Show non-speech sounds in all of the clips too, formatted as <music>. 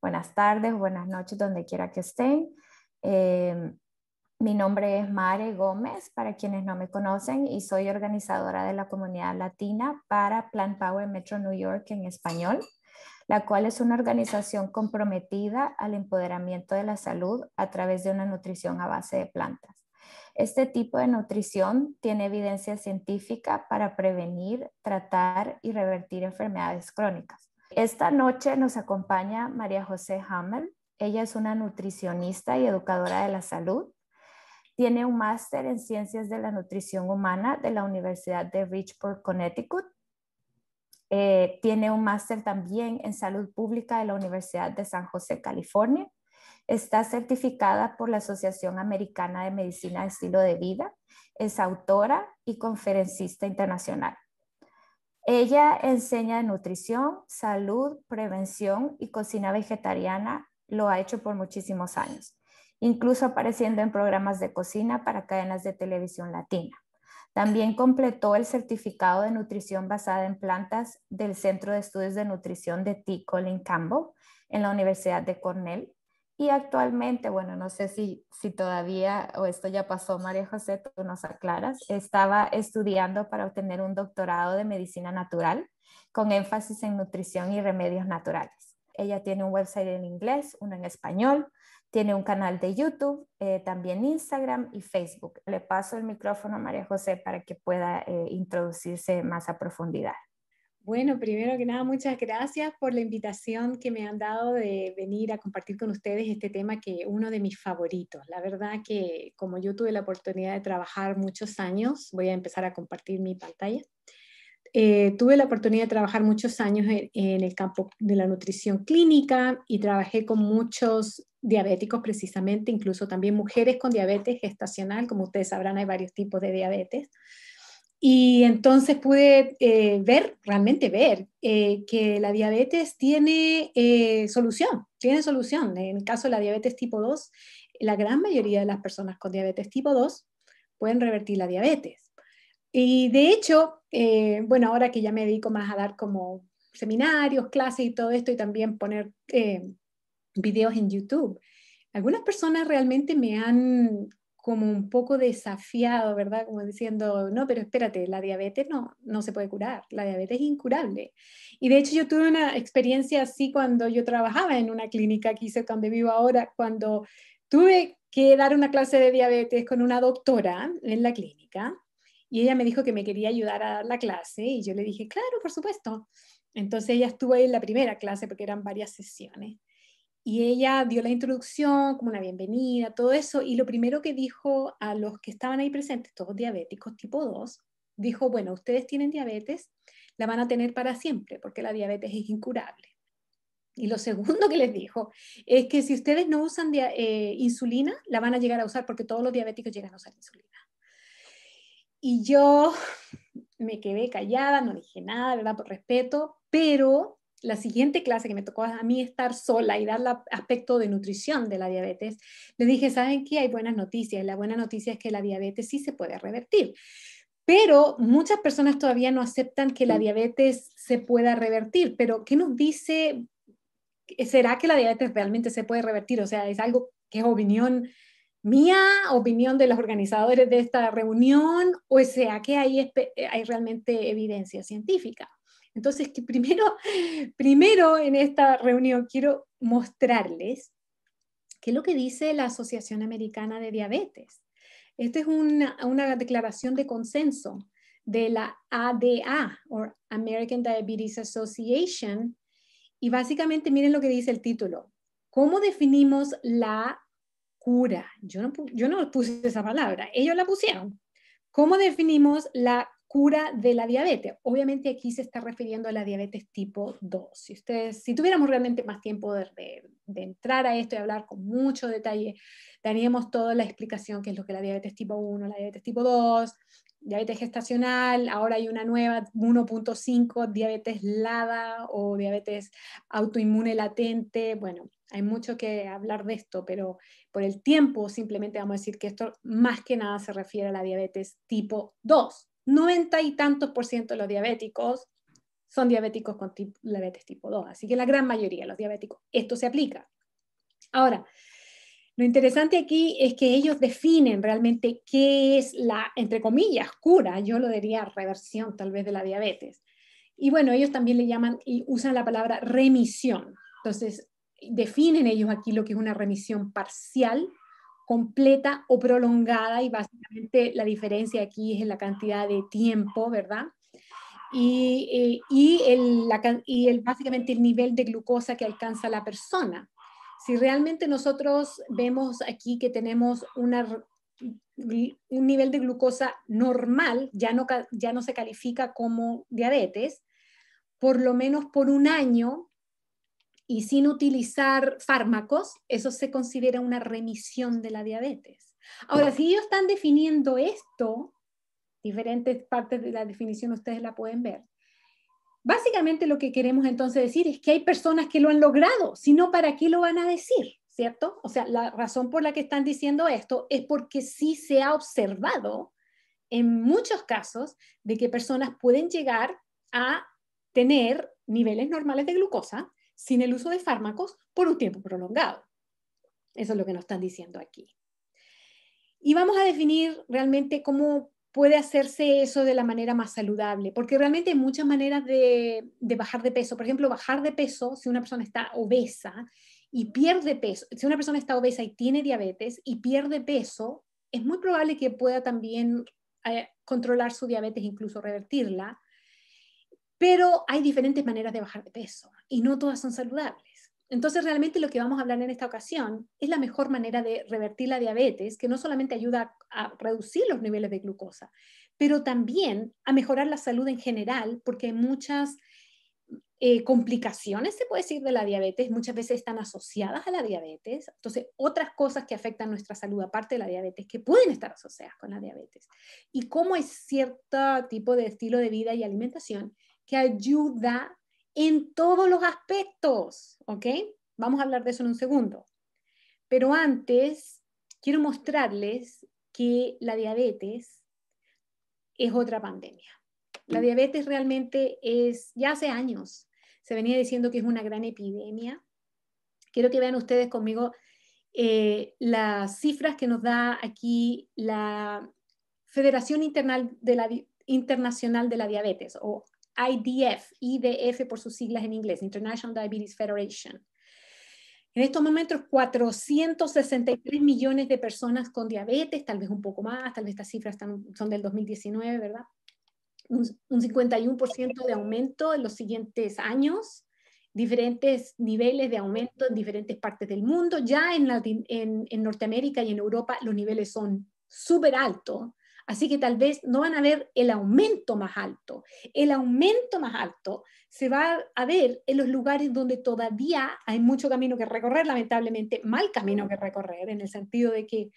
buenas tardes, buenas noches, donde quiera que estén. Eh, mi nombre es Mare Gómez, para quienes no me conocen, y soy organizadora de la comunidad latina para Plant Power Metro New York en español, la cual es una organización comprometida al empoderamiento de la salud a través de una nutrición a base de plantas. Este tipo de nutrición tiene evidencia científica para prevenir, tratar y revertir enfermedades crónicas. Esta noche nos acompaña María José Hamel. Ella es una nutricionista y educadora de la salud. Tiene un máster en ciencias de la nutrición humana de la Universidad de Richport, Connecticut. Eh, tiene un máster también en salud pública de la Universidad de San José, California. Está certificada por la Asociación Americana de Medicina de Estilo de Vida. Es autora y conferencista internacional. Ella enseña nutrición, salud, prevención y cocina vegetariana. Lo ha hecho por muchísimos años, incluso apareciendo en programas de cocina para cadenas de televisión latina. También completó el certificado de nutrición basada en plantas del Centro de Estudios de Nutrición de T. Colin Campbell en la Universidad de Cornell y actualmente, bueno, no sé si, si todavía, o esto ya pasó, María José, tú nos aclaras, estaba estudiando para obtener un doctorado de medicina natural con énfasis en nutrición y remedios naturales. Ella tiene un website en inglés, uno en español, tiene un canal de YouTube, eh, también Instagram y Facebook. Le paso el micrófono a María José para que pueda eh, introducirse más a profundidad. Bueno, primero que nada, muchas gracias por la invitación que me han dado de venir a compartir con ustedes este tema que es uno de mis favoritos. La verdad que como yo tuve la oportunidad de trabajar muchos años, voy a empezar a compartir mi pantalla. Eh, tuve la oportunidad de trabajar muchos años en el campo de la nutrición clínica y trabajé con muchos diabéticos precisamente, incluso también mujeres con diabetes gestacional, como ustedes sabrán hay varios tipos de diabetes y entonces pude eh, ver, realmente ver, eh, que la diabetes tiene eh, solución, tiene solución. En el caso de la diabetes tipo 2, la gran mayoría de las personas con diabetes tipo 2 pueden revertir la diabetes. Y de hecho, bueno, ahora que ya me dedico más a dar como seminarios, clases y todo esto, y también poner videos en YouTube, algunas personas realmente me han como un poco desafiado, ¿verdad? Como diciendo, no, pero espérate, la diabetes no, no se puede curar, la diabetes es incurable. Y de hecho yo tuve una experiencia así cuando yo trabajaba en una clínica aquí cerca donde vivo ahora, cuando tuve que dar una clase de diabetes con una doctora en la clínica y ella me dijo que me quería ayudar a dar la clase y yo le dije, claro, por supuesto. Entonces ella estuvo ahí en la primera clase porque eran varias sesiones. Y ella dio la introducción, como una bienvenida, todo eso, y lo primero que dijo a los que estaban ahí presentes, todos diabéticos tipo 2, dijo, bueno, ustedes tienen diabetes, la van a tener para siempre, porque la diabetes es incurable. Y lo <laughs> segundo que les dijo es que si ustedes no usan eh, insulina, la van a llegar a usar, porque todos los diabéticos llegan a usar insulina. Y yo me quedé callada, no dije nada, ¿verdad? Por respeto, pero la siguiente clase que me tocó a mí estar sola y dar el aspecto de nutrición de la diabetes, le dije, ¿saben qué? Hay buenas noticias. La buena noticia es que la diabetes sí se puede revertir. Pero muchas personas todavía no aceptan que la diabetes se pueda revertir. Pero, ¿qué nos dice? ¿Será que la diabetes realmente se puede revertir? O sea, es algo que es opinión mía, opinión de los organizadores de esta reunión, o sea que hay, hay realmente evidencia científica. Entonces, que primero, <laughs> primero en esta reunión quiero mostrarles qué es lo que dice la Asociación Americana de Diabetes. Esta es una, una declaración de consenso de la ADA, o American Diabetes Association, y básicamente miren lo que dice el título. ¿Cómo definimos la cura? Yo no, yo no puse esa palabra, ellos la pusieron. ¿Cómo definimos la cura de la diabetes. Obviamente aquí se está refiriendo a la diabetes tipo 2. Si, ustedes, si tuviéramos realmente más tiempo de, entrar a esto y hablar con mucho detalle, daríamos toda la explicación que es lo que la diabetes tipo 1, la diabetes tipo 2, diabetes gestacional, ahora hay una nueva 1.5, diabetes LADA o diabetes autoinmune latente. Bueno, hay mucho que hablar de esto, pero por el tiempo simplemente vamos a decir que esto más que nada se refiere a la diabetes tipo 2. 90 y tantos por ciento de los diabéticos son diabéticos con diabetes tipo 2, así que la gran mayoría de los diabéticos, esto se aplica. Ahora, lo interesante aquí es que ellos definen realmente qué es la, entre comillas, cura, yo lo diría reversión tal vez de la diabetes. Y bueno, ellos también le llaman y usan la palabra remisión. Entonces, definen ellos aquí lo que es una remisión parcial completa o prolongada y básicamente la diferencia aquí es en la cantidad de tiempo, ¿verdad? Y, eh, y, el, básicamente el nivel de glucosa que alcanza la persona. Si realmente nosotros vemos aquí que tenemos un nivel de glucosa normal, ya no, ya no se califica como diabetes, por lo menos por un año y sin utilizar fármacos, eso se considera una remisión de la diabetes. Ahora, si ellos están definiendo esto, diferentes partes de la definición ustedes la pueden ver. Básicamente lo que queremos entonces decir es que hay personas que lo han logrado, sino ¿para qué lo van a decir? ¿Cierto? O sea, la razón por la que están diciendo esto es porque sí se ha observado en muchos casos de que personas pueden llegar a tener niveles normales de glucosa sin el uso de fármacos por un tiempo prolongado. Eso es lo que nos están diciendo aquí. Y vamos a definir realmente cómo puede hacerse eso de la manera más saludable, porque realmente hay muchas maneras de, bajar de peso. Por ejemplo, bajar de peso si una persona está obesa y pierde peso, si una persona está obesa y tiene diabetes y pierde peso, es muy probable que pueda también eh, controlar su diabetes, incluso revertirla. Pero hay diferentes maneras de bajar de peso y no todas son saludables. Entonces, realmente lo que vamos a hablar en esta ocasión es la mejor manera de revertir la diabetes, que no solamente ayuda a, reducir los niveles de glucosa, pero también a mejorar la salud en general, porque hay muchas eh, complicaciones, se puede decir, de la diabetes, muchas veces están asociadas a la diabetes. Entonces, otras cosas que afectan nuestra salud, aparte de la diabetes, que pueden estar asociadas con la diabetes. Y cómo es cierto tipo de estilo de vida y alimentación que ayuda en todos los aspectos, ¿ok? Vamos a hablar de eso en un segundo. Pero antes, quiero mostrarles que la diabetes es otra pandemia. La mm. diabetes realmente es, ya hace años, se venía diciendo que es una gran epidemia. Quiero que vean ustedes conmigo eh, las cifras que nos da aquí la Federación Internacional de la Diabetes, o IDF, IDF por sus siglas en inglés, International Diabetes Federation. En estos momentos, 463 millones de personas con diabetes, tal vez un poco más, tal vez estas cifras son del 2019, ¿verdad? Un, 51% de aumento en los siguientes años, diferentes niveles de aumento en diferentes partes del mundo. Ya en, en Norteamérica y en Europa los niveles son súper altos Así que tal vez no van a ver el aumento más alto. El aumento más alto se va a ver en los lugares donde todavía hay mucho camino que recorrer, lamentablemente, mal camino que recorrer, en el sentido de que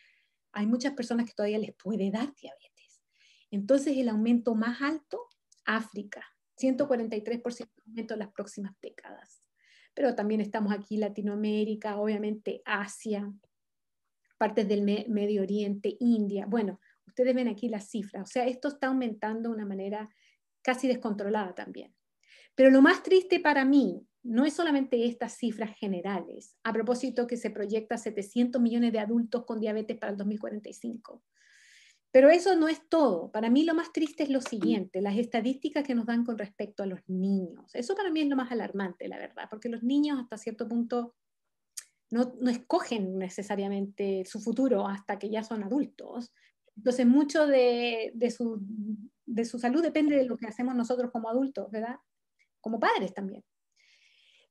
hay muchas personas que todavía les puede dar diabetes. Entonces, el aumento más alto, África, 143% de aumento en las próximas décadas. Pero también estamos aquí Latinoamérica, obviamente Asia, partes del Medio Oriente, India. Bueno, Ustedes ven aquí las cifras, o sea, esto está aumentando de una manera casi descontrolada también. Pero lo más triste para mí no es solamente estas cifras generales, a propósito que se proyecta 700 millones de adultos con diabetes para el 2045. Pero eso no es todo. Para mí lo más triste es lo siguiente, las estadísticas que nos dan con respecto a los niños. Eso para mí es lo más alarmante, la verdad, porque los niños hasta cierto punto no, no escogen necesariamente su futuro hasta que ya son adultos. Entonces, mucho de, su, salud depende de lo que hacemos nosotros como adultos, ¿verdad? Como padres también.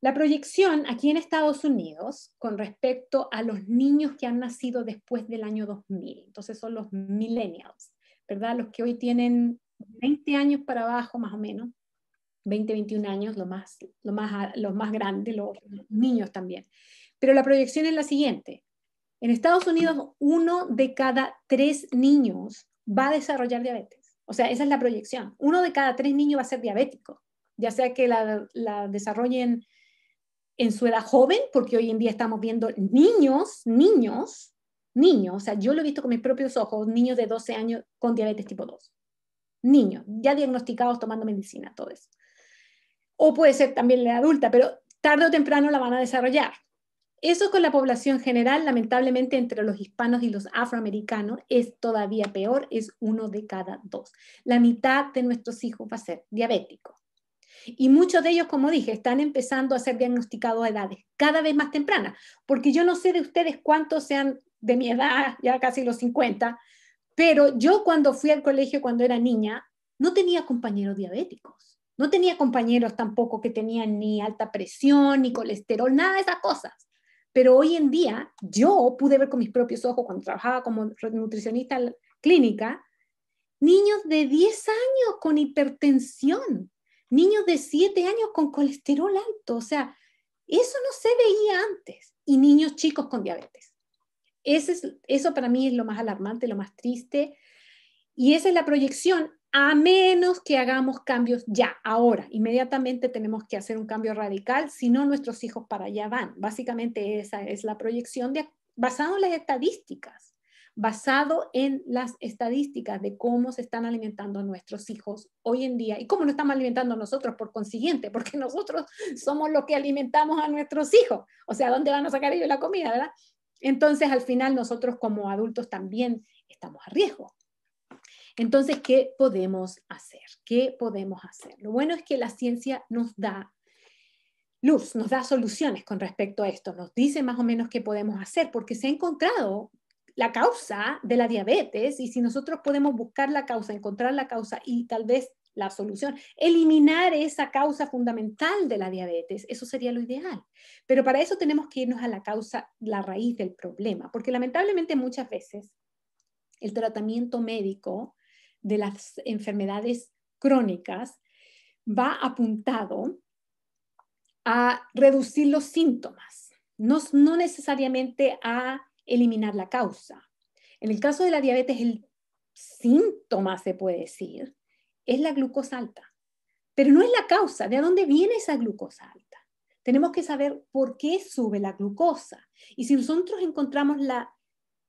La proyección aquí en Estados Unidos con respecto a los niños que han nacido después del año 2000, entonces son los millennials, ¿verdad? Los que hoy tienen 20 años para abajo más o menos, 20, 21 años, más, los más grandes, los niños también. Pero la proyección es la siguiente. En Estados Unidos, uno de cada tres niños va a desarrollar diabetes. O sea, esa es la proyección. Uno de cada tres niños va a ser diabético, ya sea que la, desarrollen en su edad joven, porque hoy en día estamos viendo niños, niños, niños, o sea, yo lo he visto con mis propios ojos, niños de 12 años con diabetes tipo 2. Niños, ya diagnosticados tomando medicina, todo eso. O puede ser también la adulta, pero tarde o temprano la van a desarrollar. Eso con la población general, lamentablemente entre los hispanos y los afroamericanos es todavía peor, es uno de cada dos. La mitad de nuestros hijos va a ser diabético. Y muchos de ellos, como dije, están empezando a ser diagnosticados a edades cada vez más tempranas, porque yo no sé de ustedes cuántos sean de mi edad, ya casi los 50, pero yo cuando fui al colegio, cuando era niña, no tenía compañeros diabéticos, no tenía compañeros tampoco que tenían ni alta presión, ni colesterol, nada de esas cosas. Pero hoy en día yo pude ver con mis propios ojos cuando trabajaba como nutricionista clínica, niños de 10 años con hipertensión, niños de 7 años con colesterol alto, o sea, eso no se veía antes, y niños chicos con diabetes. Eso, eso para mí es lo más alarmante, lo más triste, y esa es la proyección a menos que hagamos cambios ya, ahora, inmediatamente tenemos que hacer un cambio radical, si no nuestros hijos para allá van. Básicamente esa es la proyección de, basado en las estadísticas, basado en las estadísticas de cómo se están alimentando nuestros hijos hoy en día y cómo nos estamos alimentando nosotros por consiguiente, porque <laughs> nosotros somos los que alimentamos a nuestros hijos. O sea, ¿dónde van a sacar ellos la comida, Entonces, al final, nosotros como adultos también estamos a riesgo entonces, ¿qué podemos hacer? ¿Qué podemos hacer? Lo bueno es que la ciencia nos da luz, nos da soluciones con respecto a esto, nos dice más o menos qué podemos hacer, porque se ha encontrado la causa de la diabetes y si nosotros podemos buscar la causa, encontrar la causa y tal vez la solución, eliminar esa causa fundamental de la diabetes, eso sería lo ideal. Pero para eso tenemos que irnos a la causa, la raíz del problema, porque lamentablemente muchas veces el tratamiento médico de las enfermedades crónicas va apuntado a reducir los síntomas, no, necesariamente a eliminar la causa. En el caso de la diabetes, el síntoma, se puede decir, es la glucosa alta, pero no es la causa, de dónde viene esa glucosa alta. Tenemos que saber por qué sube la glucosa. Y si nosotros encontramos la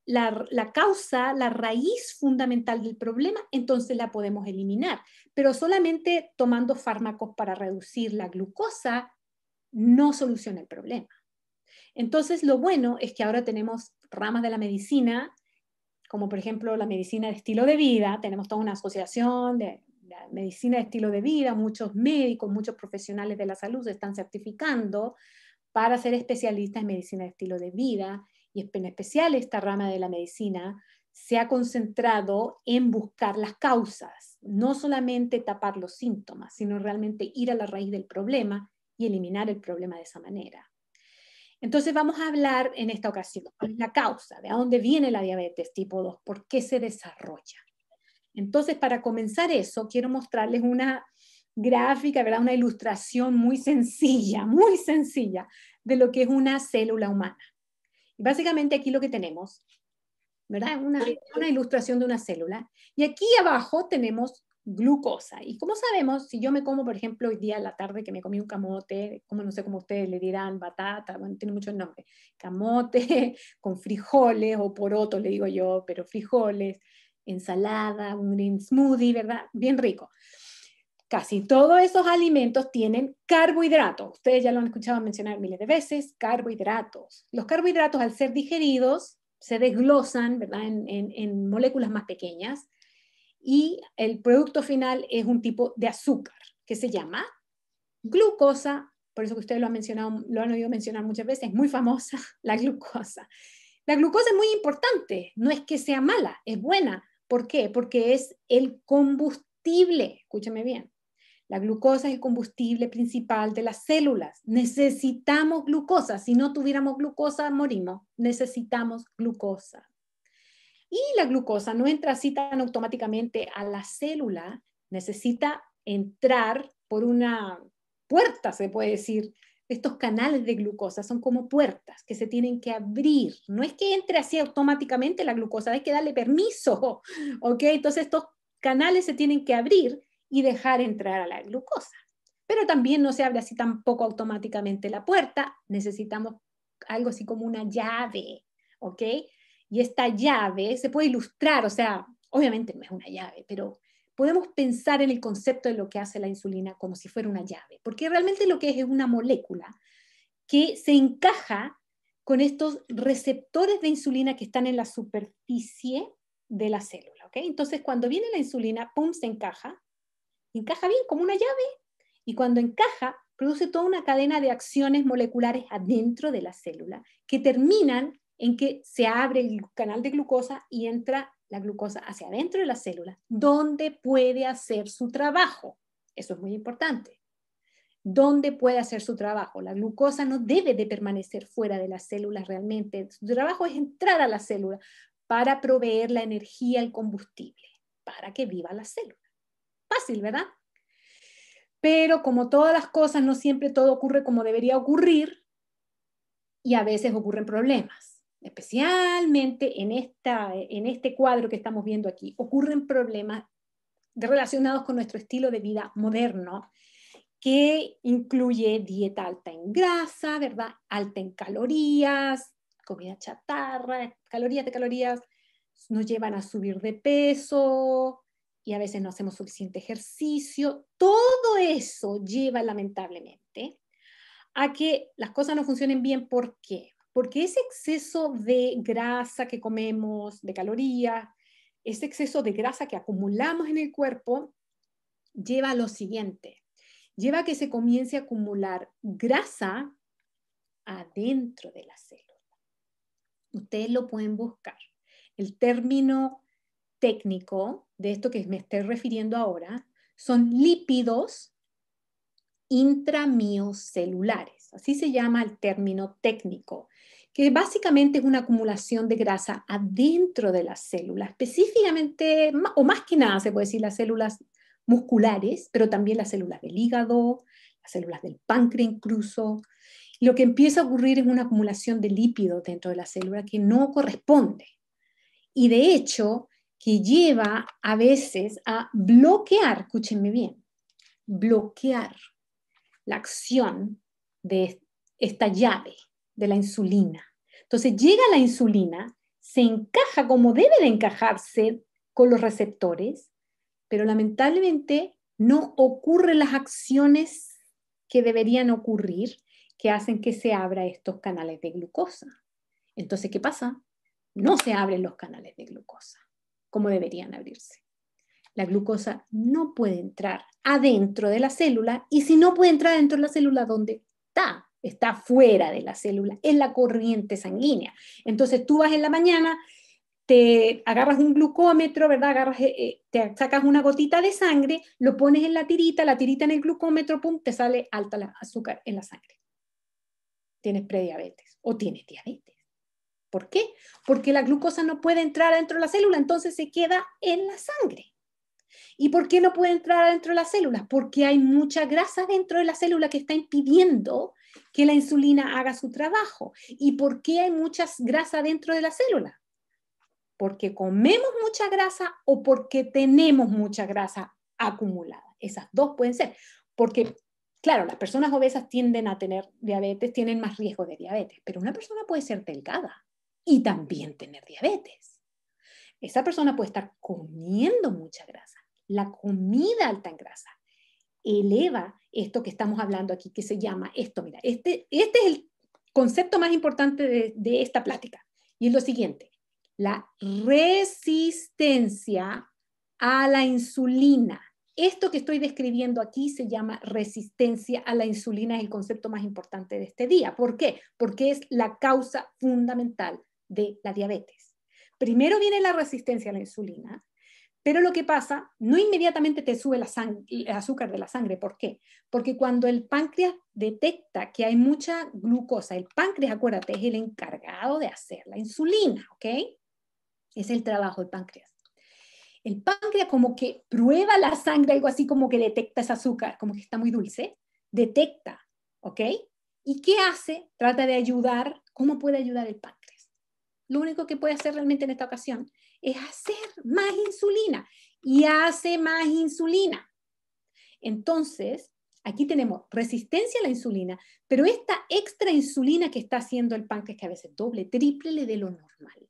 la, causa, la raíz fundamental del problema, entonces la podemos eliminar. Pero solamente tomando fármacos para reducir la glucosa no soluciona el problema. Entonces, lo bueno es que ahora tenemos ramas de la medicina, como por ejemplo la medicina de estilo de vida, tenemos toda una asociación de medicina de estilo de vida, muchos médicos, muchos profesionales de la salud se están certificando para ser especialistas en medicina de estilo de vida y en especial esta rama de la medicina, se ha concentrado en buscar las causas, no solamente tapar los síntomas, sino realmente ir a la raíz del problema y eliminar el problema de esa manera. Entonces vamos a hablar en esta ocasión de la causa, de dónde viene la diabetes tipo 2, por qué se desarrolla. Entonces, para comenzar eso, quiero mostrarles una gráfica, ¿verdad? una ilustración muy sencilla, muy sencilla de lo que es una célula humana básicamente aquí lo que tenemos, ¿verdad? Una, ilustración de una célula. Y aquí abajo tenemos glucosa. ¿Y como sabemos si yo me como, por ejemplo, hoy día a la tarde que me comí un camote, como no sé cómo ustedes le dirán, batata, bueno, tiene muchos nombres, camote <laughs> con frijoles o poroto le digo yo, pero frijoles, ensalada, un green smoothie, ¿verdad? Bien rico. Casi todos esos alimentos tienen carbohidratos. Ustedes ya lo han escuchado mencionar miles de veces, carbohidratos. Los carbohidratos al ser digeridos se desglosan ¿verdad? En, moléculas más pequeñas y el producto final es un tipo de azúcar que se llama glucosa. Por eso que ustedes lo han, mencionado, lo han oído mencionar muchas veces, es muy famosa <laughs> la glucosa. La glucosa es muy importante, no es que sea mala, es buena. ¿Por qué? Porque es el combustible, escúchame bien, la glucosa es el combustible principal de las células. Necesitamos glucosa. Si no tuviéramos glucosa, morimos. Necesitamos glucosa. Y la glucosa no entra así tan automáticamente a la célula. Necesita entrar por una puerta, se puede decir. Estos canales de glucosa son como puertas que se tienen que abrir. No es que entre así automáticamente la glucosa, hay que darle permiso. <laughs> ¿Ok? Entonces estos canales se tienen que abrir y dejar entrar a la glucosa. Pero también no se abre así tampoco automáticamente la puerta, necesitamos algo así como una llave, ¿ok? Y esta llave se puede ilustrar, o sea, obviamente no es una llave, pero podemos pensar en el concepto de lo que hace la insulina como si fuera una llave, porque realmente lo que es es una molécula que se encaja con estos receptores de insulina que están en la superficie de la célula. ¿ok? Entonces, cuando viene la insulina, ¡pum!, se encaja encaja bien como una llave y cuando encaja produce toda una cadena de acciones moleculares adentro de la célula que terminan en que se abre el canal de glucosa y entra la glucosa hacia adentro de la célula, donde puede hacer su trabajo. Eso es muy importante. Dónde puede hacer su trabajo. La glucosa no debe de permanecer fuera de las células realmente. Su trabajo es entrar a la célula para proveer la energía, el combustible, para que viva la célula fácil, ¿verdad? Pero como todas las cosas, no siempre todo ocurre como debería ocurrir y a veces ocurren problemas, especialmente en, esta, en este cuadro que estamos viendo aquí. Ocurren problemas relacionados con nuestro estilo de vida moderno, que incluye dieta alta en grasa, ¿verdad? Alta en calorías, comida chatarra, calorías de calorías, nos llevan a subir de peso, y a veces no hacemos suficiente ejercicio. Todo eso lleva lamentablemente a que las cosas no funcionen bien. ¿Por qué? Porque ese exceso de grasa que comemos, de calorías, ese exceso de grasa que acumulamos en el cuerpo, lleva a lo siguiente. Lleva a que se comience a acumular grasa adentro de la célula. Ustedes lo pueden buscar. El término técnico de esto que me estoy refiriendo ahora son lípidos intramiocelulares, así se llama el término técnico, que básicamente es una acumulación de grasa adentro de las células, específicamente, o más que nada se puede decir las células musculares, pero también las células del hígado, las células del páncreas incluso. Lo que empieza a ocurrir es una acumulación de lípidos dentro de la célula que no corresponde. Y de hecho, que lleva a veces a bloquear, escúchenme bien, bloquear la acción de esta llave de la insulina. Entonces llega la insulina, se encaja como debe de encajarse con los receptores, pero lamentablemente no ocurren las acciones que deberían ocurrir que hacen que se abran estos canales de glucosa. Entonces, ¿qué pasa? No se abren los canales de glucosa como deberían abrirse. La glucosa no puede entrar adentro de la célula y si no puede entrar dentro de la célula, ¿dónde está? Está fuera de la célula, en la corriente sanguínea. Entonces tú vas en la mañana, te agarras un glucómetro, ¿verdad? Agarras, eh, eh, te sacas una gotita de sangre, lo pones en la tirita, la tirita en el glucómetro, pum, te sale alta la azúcar en la sangre. Tienes prediabetes o tienes diabetes. ¿Por qué? Porque la glucosa no puede entrar dentro de la célula, entonces se queda en la sangre. ¿Y por qué no puede entrar dentro de las célula? Porque hay mucha grasa dentro de la célula que está impidiendo que la insulina haga su trabajo. ¿Y por qué hay mucha grasa dentro de la célula? Porque comemos mucha grasa o porque tenemos mucha grasa acumulada. Esas dos pueden ser. Porque, claro, las personas obesas tienden a tener diabetes, tienen más riesgo de diabetes, pero una persona puede ser delgada y también tener diabetes. Esa persona puede estar comiendo mucha grasa. La comida alta en grasa eleva esto que estamos hablando aquí, que se llama esto. Mira, este, este es el concepto más importante de, de esta plática. Y es lo siguiente, la resistencia a la insulina. Esto que estoy describiendo aquí se llama resistencia a la insulina, es el concepto más importante de este día. ¿Por qué? Porque es la causa fundamental de la diabetes. Primero viene la resistencia a la insulina, pero lo que pasa, no inmediatamente te sube la el azúcar de la sangre. ¿Por qué? Porque cuando el páncreas detecta que hay mucha glucosa, el páncreas, acuérdate, es el encargado de hacer la insulina, ¿ok? Es el trabajo del páncreas. El páncreas como que prueba la sangre, algo así como que detecta ese azúcar, como que está muy dulce, detecta, ¿ok? ¿Y qué hace? Trata de ayudar, ¿cómo puede ayudar el páncreas? lo único que puede hacer realmente en esta ocasión es hacer más insulina y hace más insulina. Entonces, aquí tenemos resistencia a la insulina, pero esta extra insulina que está haciendo el páncreas, que a veces doble, triple de lo normal,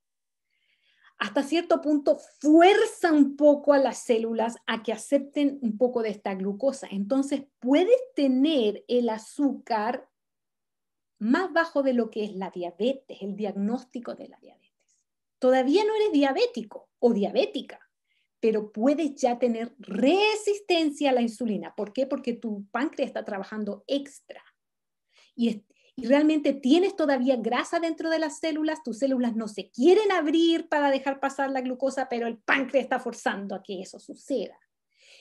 hasta cierto punto fuerza un poco a las células a que acepten un poco de esta glucosa. Entonces, puedes tener el azúcar más bajo de lo que es la diabetes, el diagnóstico de la diabetes. Todavía no eres diabético o diabética, pero puedes ya tener resistencia a la insulina. ¿Por qué? Porque tu páncreas está trabajando extra. Y, realmente tienes todavía grasa dentro de las células, tus células no se quieren abrir para dejar pasar la glucosa, pero el páncreas está forzando a que eso suceda.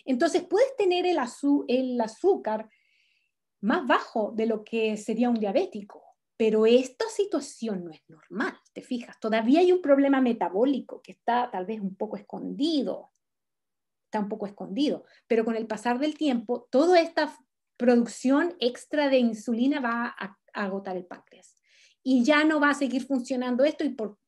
Entonces puedes tener el azúcar más bajo de lo que sería un diabético. Pero esta situación no es normal, te fijas. Todavía hay un problema metabólico que está tal vez un poco escondido. Está un poco escondido. Pero con el pasar del tiempo, toda esta producción extra de insulina va a, agotar el páncreas. Y ya no va a seguir funcionando esto y por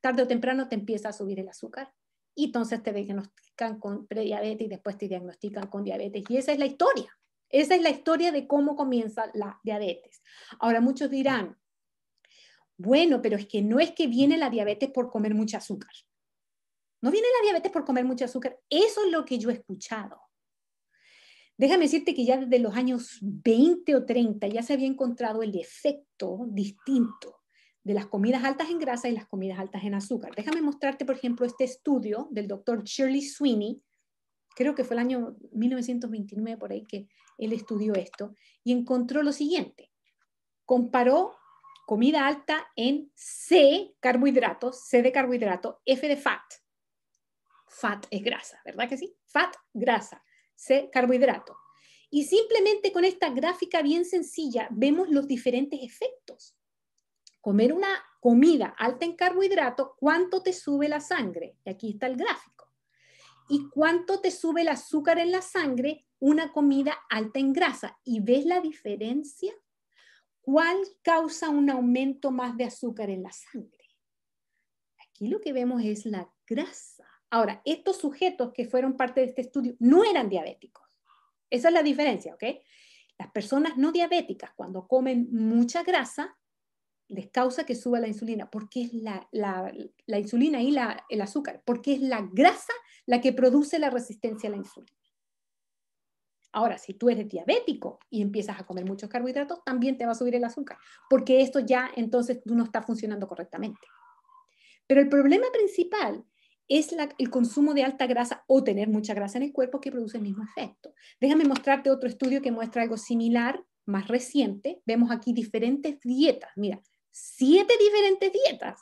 tarde o temprano te empieza a subir el azúcar. Y entonces te diagnostican con prediabetes y después te diagnostican con diabetes. Y esa es la historia. Esa es la historia de cómo comienza la diabetes. Ahora muchos dirán, bueno, pero es que no es que viene la diabetes por comer mucho azúcar. No viene la diabetes por comer mucho azúcar. Eso es lo que yo he escuchado. Déjame decirte que ya desde los años 20 o 30 ya se había encontrado el efecto distinto de las comidas altas en grasa y las comidas altas en azúcar. Déjame mostrarte, por ejemplo, este estudio del doctor Shirley Sweeney creo que fue el año 1929 por ahí que él estudió esto, y encontró lo siguiente. Comparó comida alta en C, carbohidratos, C de carbohidrato, F de fat. Fat es grasa, ¿verdad que sí? Fat, grasa, C, carbohidrato. Y simplemente con esta gráfica bien sencilla vemos los diferentes efectos. Comer una comida alta en carbohidrato, ¿cuánto te sube la sangre? Y aquí está el gráfico y cuánto te sube el azúcar en la sangre una comida alta en grasa. ¿Y ves la diferencia? ¿Cuál causa un aumento más de azúcar en la sangre? Aquí lo que vemos es la grasa. Ahora, estos sujetos que fueron parte de este estudio no eran diabéticos. Esa es la diferencia, ¿ok? Las personas no diabéticas, cuando comen mucha grasa, les causa que suba la insulina, porque es la, insulina y el azúcar, porque es la grasa la que produce la resistencia a la insulina. Ahora, si tú eres diabético y empiezas a comer muchos carbohidratos, también te va a subir el azúcar, porque esto ya entonces no está funcionando correctamente. Pero el problema principal es la, el consumo de alta grasa o tener mucha grasa en el cuerpo que produce el mismo efecto. Déjame mostrarte otro estudio que muestra algo similar, más reciente. Vemos aquí diferentes dietas. Mira, siete diferentes dietas.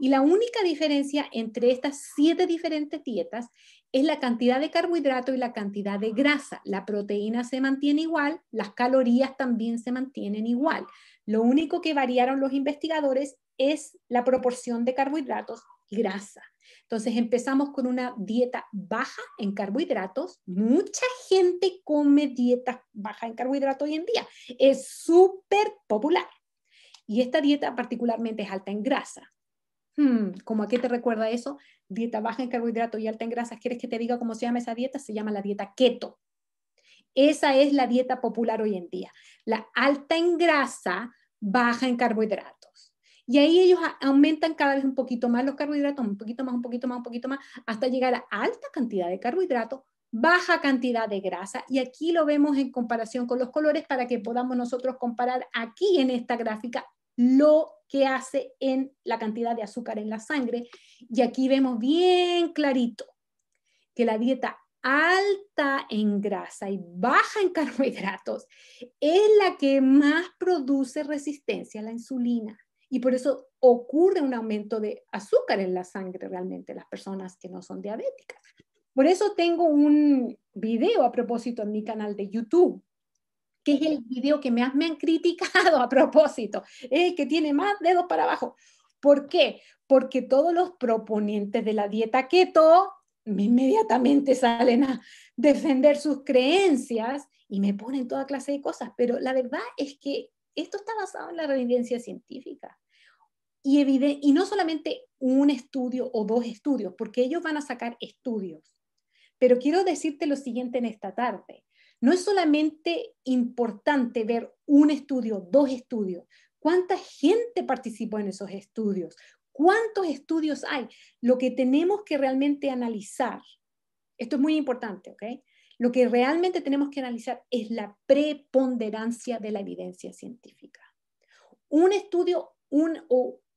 Y la única diferencia entre estas siete diferentes dietas es la cantidad de carbohidrato y la cantidad de grasa. La proteína se mantiene igual, las calorías también se mantienen igual. Lo único que variaron los investigadores es la proporción de carbohidratos y grasa. Entonces empezamos con una dieta baja en carbohidratos. Mucha gente come dietas baja en carbohidratos hoy en día. Es súper popular. Y esta dieta particularmente es alta en grasa. Hmm, ¿Cómo a qué te recuerda eso? Dieta baja en carbohidratos y alta en grasas. ¿Quieres que te diga cómo se llama esa dieta? Se llama la dieta keto. Esa es la dieta popular hoy en día. La alta en grasa, baja en carbohidratos. Y ahí ellos aumentan cada vez un poquito más los carbohidratos, un poquito más, un poquito más, un poquito más, hasta llegar a alta cantidad de carbohidratos, baja cantidad de grasa. Y aquí lo vemos en comparación con los colores para que podamos nosotros comparar aquí en esta gráfica lo que hace en la cantidad de azúcar en la sangre. Y aquí vemos bien clarito que la dieta alta en grasa y baja en <laughs> carbohidratos es la que más produce resistencia a la insulina. Y por eso ocurre un aumento de azúcar en la sangre realmente las personas que no son diabéticas. Por eso tengo un video a propósito en mi canal de YouTube que es el video que más me han criticado a propósito, es el que tiene más dedos para abajo. ¿Por qué? Porque todos los proponentes de la dieta keto inmediatamente salen a defender sus creencias y me ponen toda clase de cosas, pero la verdad es que esto está basado en la evidencia científica. Y, y no solamente un estudio o dos estudios, porque ellos van a sacar estudios. Pero quiero decirte lo siguiente en esta tarde. No es solamente importante ver un estudio, dos estudios. ¿Cuánta gente participó en esos estudios? ¿Cuántos estudios hay? Lo que tenemos que realmente analizar, esto es muy importante, ¿ok? Lo que realmente tenemos que analizar es la preponderancia de la evidencia científica. Un estudio,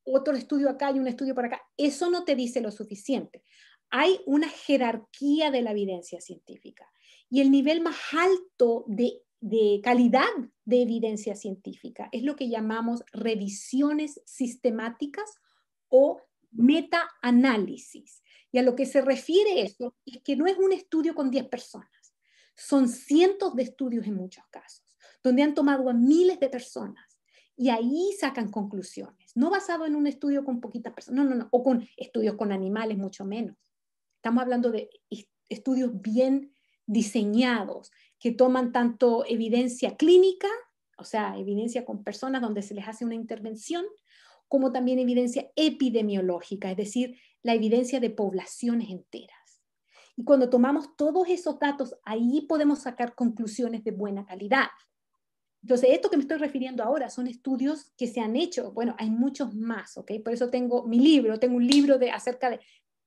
otro estudio acá y un estudio por acá, eso no te dice lo suficiente. Hay una jerarquía de la evidencia científica y el nivel más alto de, calidad de evidencia científica. Es lo que llamamos revisiones sistemáticas o metaanálisis. Y a lo que se refiere esto es que no es un estudio con 10 personas, son cientos de estudios en muchos casos, donde han tomado a miles de personas y ahí sacan conclusiones, no basado en un estudio con poquitas personas, no, no, no, o con estudios con animales mucho menos. Estamos hablando de estudios bien diseñados que toman tanto evidencia clínica, o sea, evidencia con personas donde se les hace una intervención, como también evidencia epidemiológica, es decir, la evidencia de poblaciones enteras. Y cuando tomamos todos esos datos, ahí podemos sacar conclusiones de buena calidad. Entonces, esto que me estoy refiriendo ahora son estudios que se han hecho. Bueno, hay muchos más, ¿ok? Por eso tengo mi libro, tengo un libro de, acerca de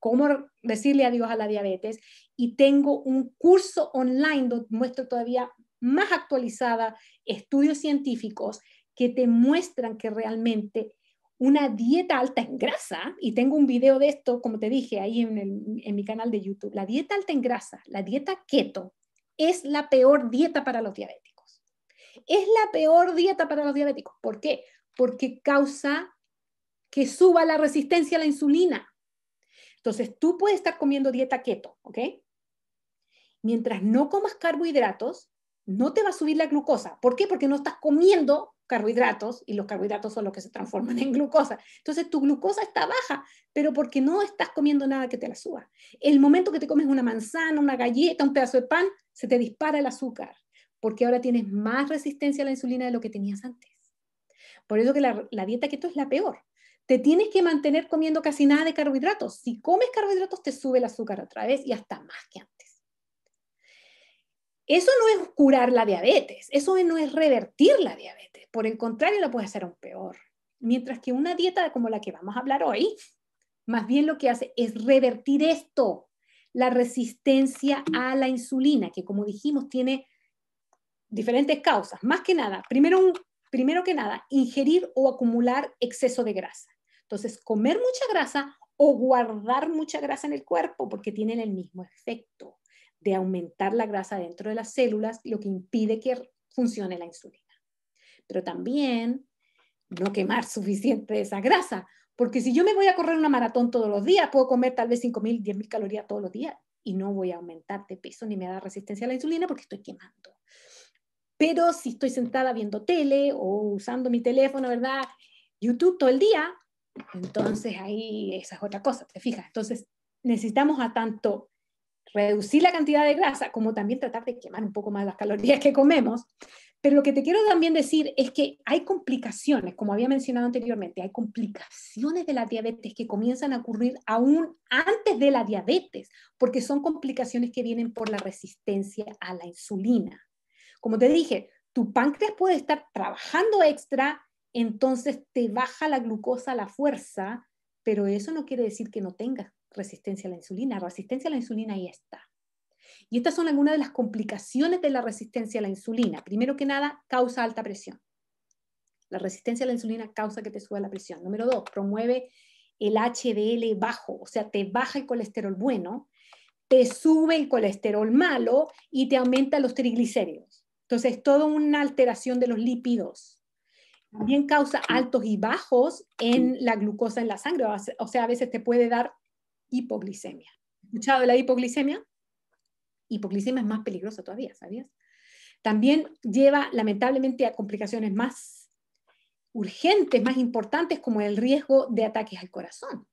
cómo decirle adiós a la diabetes y tengo un curso online donde muestro todavía más actualizada estudios científicos que te muestran que realmente una dieta alta en grasa, y tengo un video de esto, como te dije, ahí en, en mi canal de YouTube, la dieta alta en grasa, la dieta keto, es la peor dieta para los diabéticos. Es la peor dieta para los diabéticos. ¿Por qué? Porque causa que suba la resistencia a la insulina. Entonces, tú puedes estar comiendo dieta keto, ¿ok? Mientras no comas carbohidratos, no te va a subir la glucosa. ¿Por qué? Porque no estás comiendo carbohidratos y los carbohidratos son los que se transforman en glucosa. Entonces tu glucosa está baja, pero porque no estás comiendo nada que te la suba. El momento que te comes una manzana, una galleta, un pedazo de pan, se te dispara el azúcar, porque ahora tienes más resistencia a la insulina de lo que tenías antes. Por eso que la, la dieta keto es la peor, te tienes que mantener comiendo casi nada de carbohidratos. Si comes carbohidratos, te sube el azúcar otra vez y hasta más que antes. Eso no es curar la diabetes, eso no es revertir la diabetes. Por el contrario, la puedes hacer aún peor. Mientras que una dieta como la que vamos a hablar hoy, más bien lo que hace es revertir esto, la resistencia a la insulina, que como dijimos tiene diferentes causas. Más que nada, primero, primero que nada, ingerir o acumular exceso de grasa. Entonces, comer mucha grasa o guardar mucha grasa en el cuerpo, porque tienen el mismo efecto de aumentar la grasa dentro de las células, lo que impide que funcione la insulina. Pero también no quemar <laughs> suficiente de esa grasa, porque si yo me voy a correr una maratón todos los días, puedo comer tal vez 5.000, 10.000 calorías todos los días y no voy a aumentar de peso ni me da resistencia a la insulina porque estoy quemando. Pero si estoy sentada viendo tele o usando mi teléfono, ¿verdad? YouTube todo el día, entonces ahí esa es otra cosa, ¿te fijas? Entonces necesitamos a tanto reducir la cantidad de grasa como también tratar de quemar un poco más las calorías que comemos. Pero lo que te quiero también decir es que hay complicaciones, como había mencionado anteriormente, hay complicaciones de la diabetes que comienzan a ocurrir aún antes de la diabetes, porque son complicaciones que vienen por la resistencia a la insulina. Como te dije, tu páncreas puede estar trabajando extra, entonces te baja la glucosa a la fuerza, pero eso no quiere decir que no tengas resistencia a la insulina. Resistencia a la insulina ahí está. Y estas son algunas de las complicaciones de la resistencia a la insulina. Primero que nada, causa alta presión. La resistencia a la insulina causa que te suba la presión. Número dos, promueve el HDL bajo, o sea, te baja el colesterol bueno, te sube el colesterol malo y te aumenta los triglicéridos. Entonces, es toda una alteración de los lípidos también causa altos y bajos en la glucosa en la sangre, o sea, a veces te puede dar hipoglicemia. ¿Escuchado de la hipoglicemia? Hipoglicemia es más peligrosa todavía, ¿sabías? También lleva lamentablemente a complicaciones más urgentes, más importantes, como el riesgo de ataques al corazón,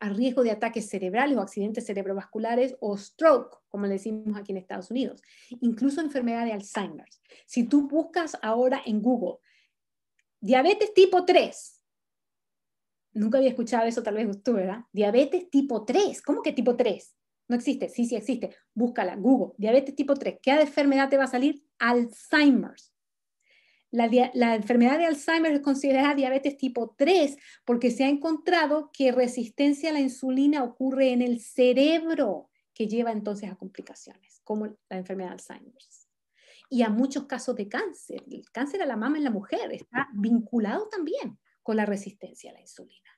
al riesgo de ataques cerebrales o accidentes cerebrovasculares o stroke, como le decimos aquí en Estados Unidos, incluso enfermedad de Alzheimer. Si tú buscas ahora en Google Diabetes tipo 3. Nunca había escuchado eso, tal vez tú, ¿verdad? Diabetes tipo 3. ¿Cómo que tipo 3? No existe. Sí, sí existe. Búscala, Google. Diabetes tipo 3. ¿Qué enfermedad te va a salir? Alzheimer's. La, enfermedad de Alzheimer es considerada diabetes tipo 3 porque se ha encontrado que resistencia a la insulina ocurre en el cerebro, que lleva entonces a complicaciones, como la enfermedad de Alzheimer's y a muchos casos de cáncer. El cáncer a la mama en la mujer está vinculado también con la resistencia a la insulina.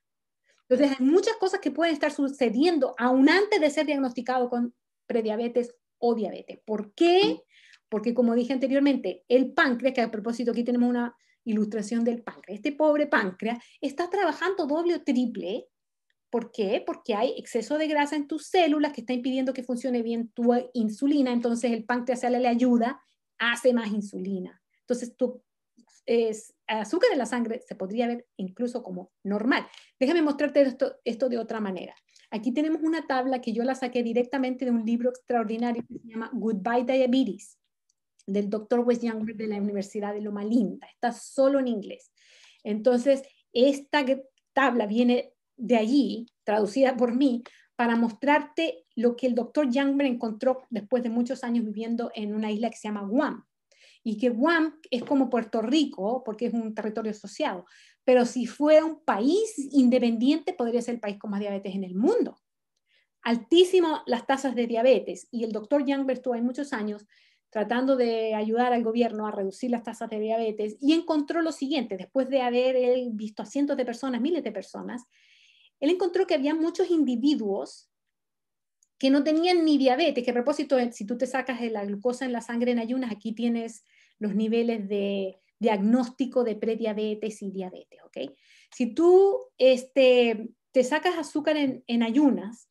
Entonces, hay muchas cosas que pueden estar sucediendo aún antes de ser diagnosticado con prediabetes o diabetes. ¿Por qué? Porque, como dije anteriormente, el páncreas, que a propósito aquí tenemos una ilustración del páncreas, este pobre páncreas está trabajando doble o triple. ¿Por qué? Porque hay exceso de grasa en tus células que está impidiendo que funcione bien tu insulina, entonces el páncreas sale le ayuda hace más insulina. Entonces, tu es, azúcar de la sangre se podría ver incluso como normal. Déjame mostrarte esto, de otra manera. Aquí tenemos una tabla que yo la saqué directamente de un libro extraordinario que se llama Goodbye Diabetes, del doctor Wes Younger de la Universidad de Loma Linda. Está solo en inglés. Entonces, esta tabla viene de allí, traducida por mí, para mostrarte lo que el doctor Youngberg encontró después de muchos años viviendo en una isla que se llama Guam. Y que Guam es como Puerto Rico, porque es un territorio asociado. Pero si fuera un país independiente, podría ser el país con más diabetes en el mundo. Altísimas las tasas de diabetes. Y el doctor Youngberg estuvo ahí muchos años tratando de ayudar al gobierno a reducir las tasas de diabetes y encontró lo siguiente, después de haber visto a cientos de personas, miles de personas, él encontró que había muchos individuos que no tenían ni diabetes, que a propósito, eh, si tú te sacas la glucosa en la sangre en ayunas, aquí tienes los niveles de diagnóstico de prediabetes y diabetes, ¿ok? Si tú este, te sacas azúcar en, en ayunas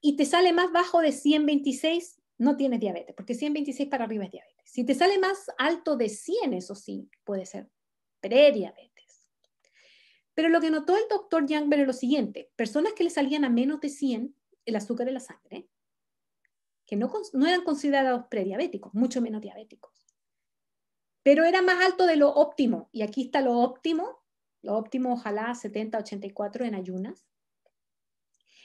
y te sale más bajo de 126, no tienes diabetes, porque 126 para arriba es diabetes. Si te sale más alto de 100, eso sí, puede ser prediabetes. Pero lo que notó el doctor Yang es lo siguiente, personas que le salían a menos de 100 el azúcar de la sangre, que no, no eran considerados prediabéticos, mucho menos diabéticos, pero era más alto de lo óptimo, y aquí está lo óptimo, lo óptimo ojalá 70, 84 en ayunas,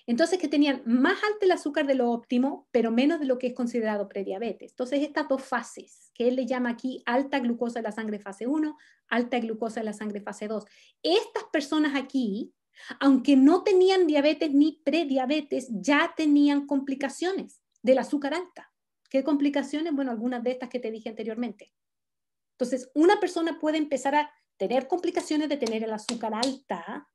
entonces, que tenían más alto el azúcar de lo óptimo, pero menos de lo que es considerado prediabetes. Entonces, estas dos fases, que él le llama aquí alta glucosa de la sangre fase 1, alta glucosa de la sangre fase 2. Estas personas aquí, aunque no tenían diabetes ni prediabetes, ya tenían complicaciones del azúcar alta. ¿Qué complicaciones? Bueno, algunas de estas que te dije anteriormente. Entonces, una persona puede empezar a tener complicaciones de tener el azúcar alta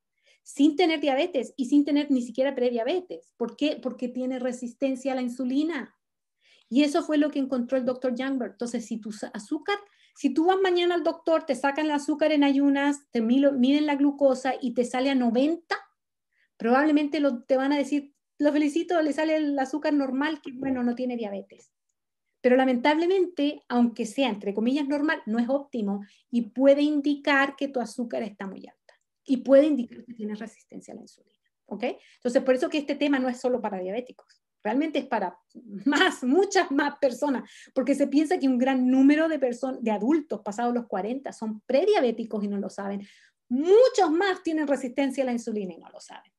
sin tener diabetes y sin tener ni siquiera prediabetes. ¿Por qué? Porque tiene resistencia a la insulina. Y eso fue lo que encontró el doctor Youngberg. Entonces, si tu azúcar, si tú vas mañana al doctor, te sacan el azúcar en ayunas, te miden la glucosa y te sale a 90, probablemente te van a decir, lo felicito, le sale el azúcar normal, que bueno, no tiene diabetes. Pero lamentablemente, aunque sea entre comillas normal, no es óptimo y puede indicar que tu azúcar está muy alto y puede indicar que tiene resistencia a la insulina. ¿ok? Entonces, por eso que este tema no es solo para diabéticos, realmente es para <laughs> más, muchas más personas, porque se piensa que un gran número de, personas de adultos pasados los 40 son prediabéticos y no lo saben. Muchos más tienen resistencia a la insulina y no lo saben.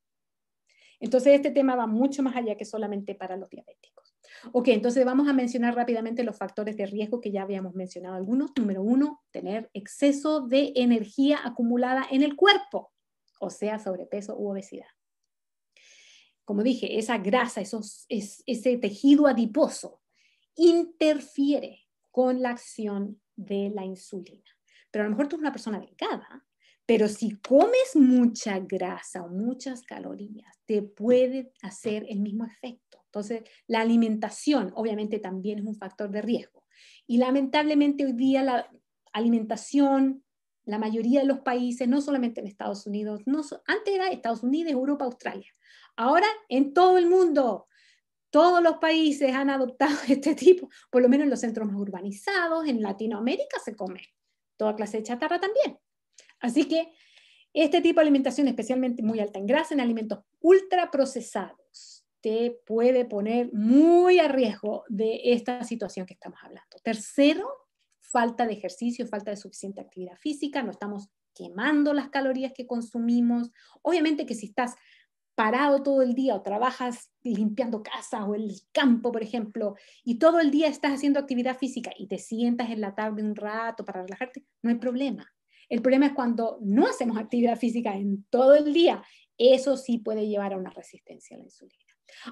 Entonces, este tema va mucho más allá que solamente para los diabéticos. Ok, entonces vamos a mencionar rápidamente los factores de riesgo que ya habíamos mencionado algunos. Número uno, tener exceso de energía acumulada en el cuerpo, o sea, sobrepeso u obesidad. Como dije, esa grasa, esos, es, ese tejido adiposo interfiere con la acción de la insulina. Pero a lo mejor tú eres una persona delgada, pero si comes mucha grasa o muchas calorías, te puede hacer el mismo efecto. Entonces, la alimentación obviamente también es un factor de riesgo. Y lamentablemente hoy día la alimentación, la mayoría de los países, no solamente en Estados Unidos, antes era Estados Unidos, Europa, Australia. Ahora en todo el mundo, todos los países han adoptado <laughs> este tipo, por lo menos en los centros más urbanizados, en Latinoamérica se come toda clase de chatarra también. Así que este tipo de alimentación, especialmente muy alta en grasa, en alimentos ultraprocesados, te puede poner muy a riesgo de esta situación que estamos hablando. Tercero, falta de ejercicio, falta de suficiente actividad física, no estamos quemando las calorías que consumimos. Obviamente que si estás parado todo el día o trabajas limpiando casas o el campo, por ejemplo, y todo el día estás haciendo actividad física y te sientas en la tarde un rato para relajarte, no hay problema. El problema es cuando no hacemos actividad física en todo el día. Eso sí puede llevar a una resistencia a la insulina.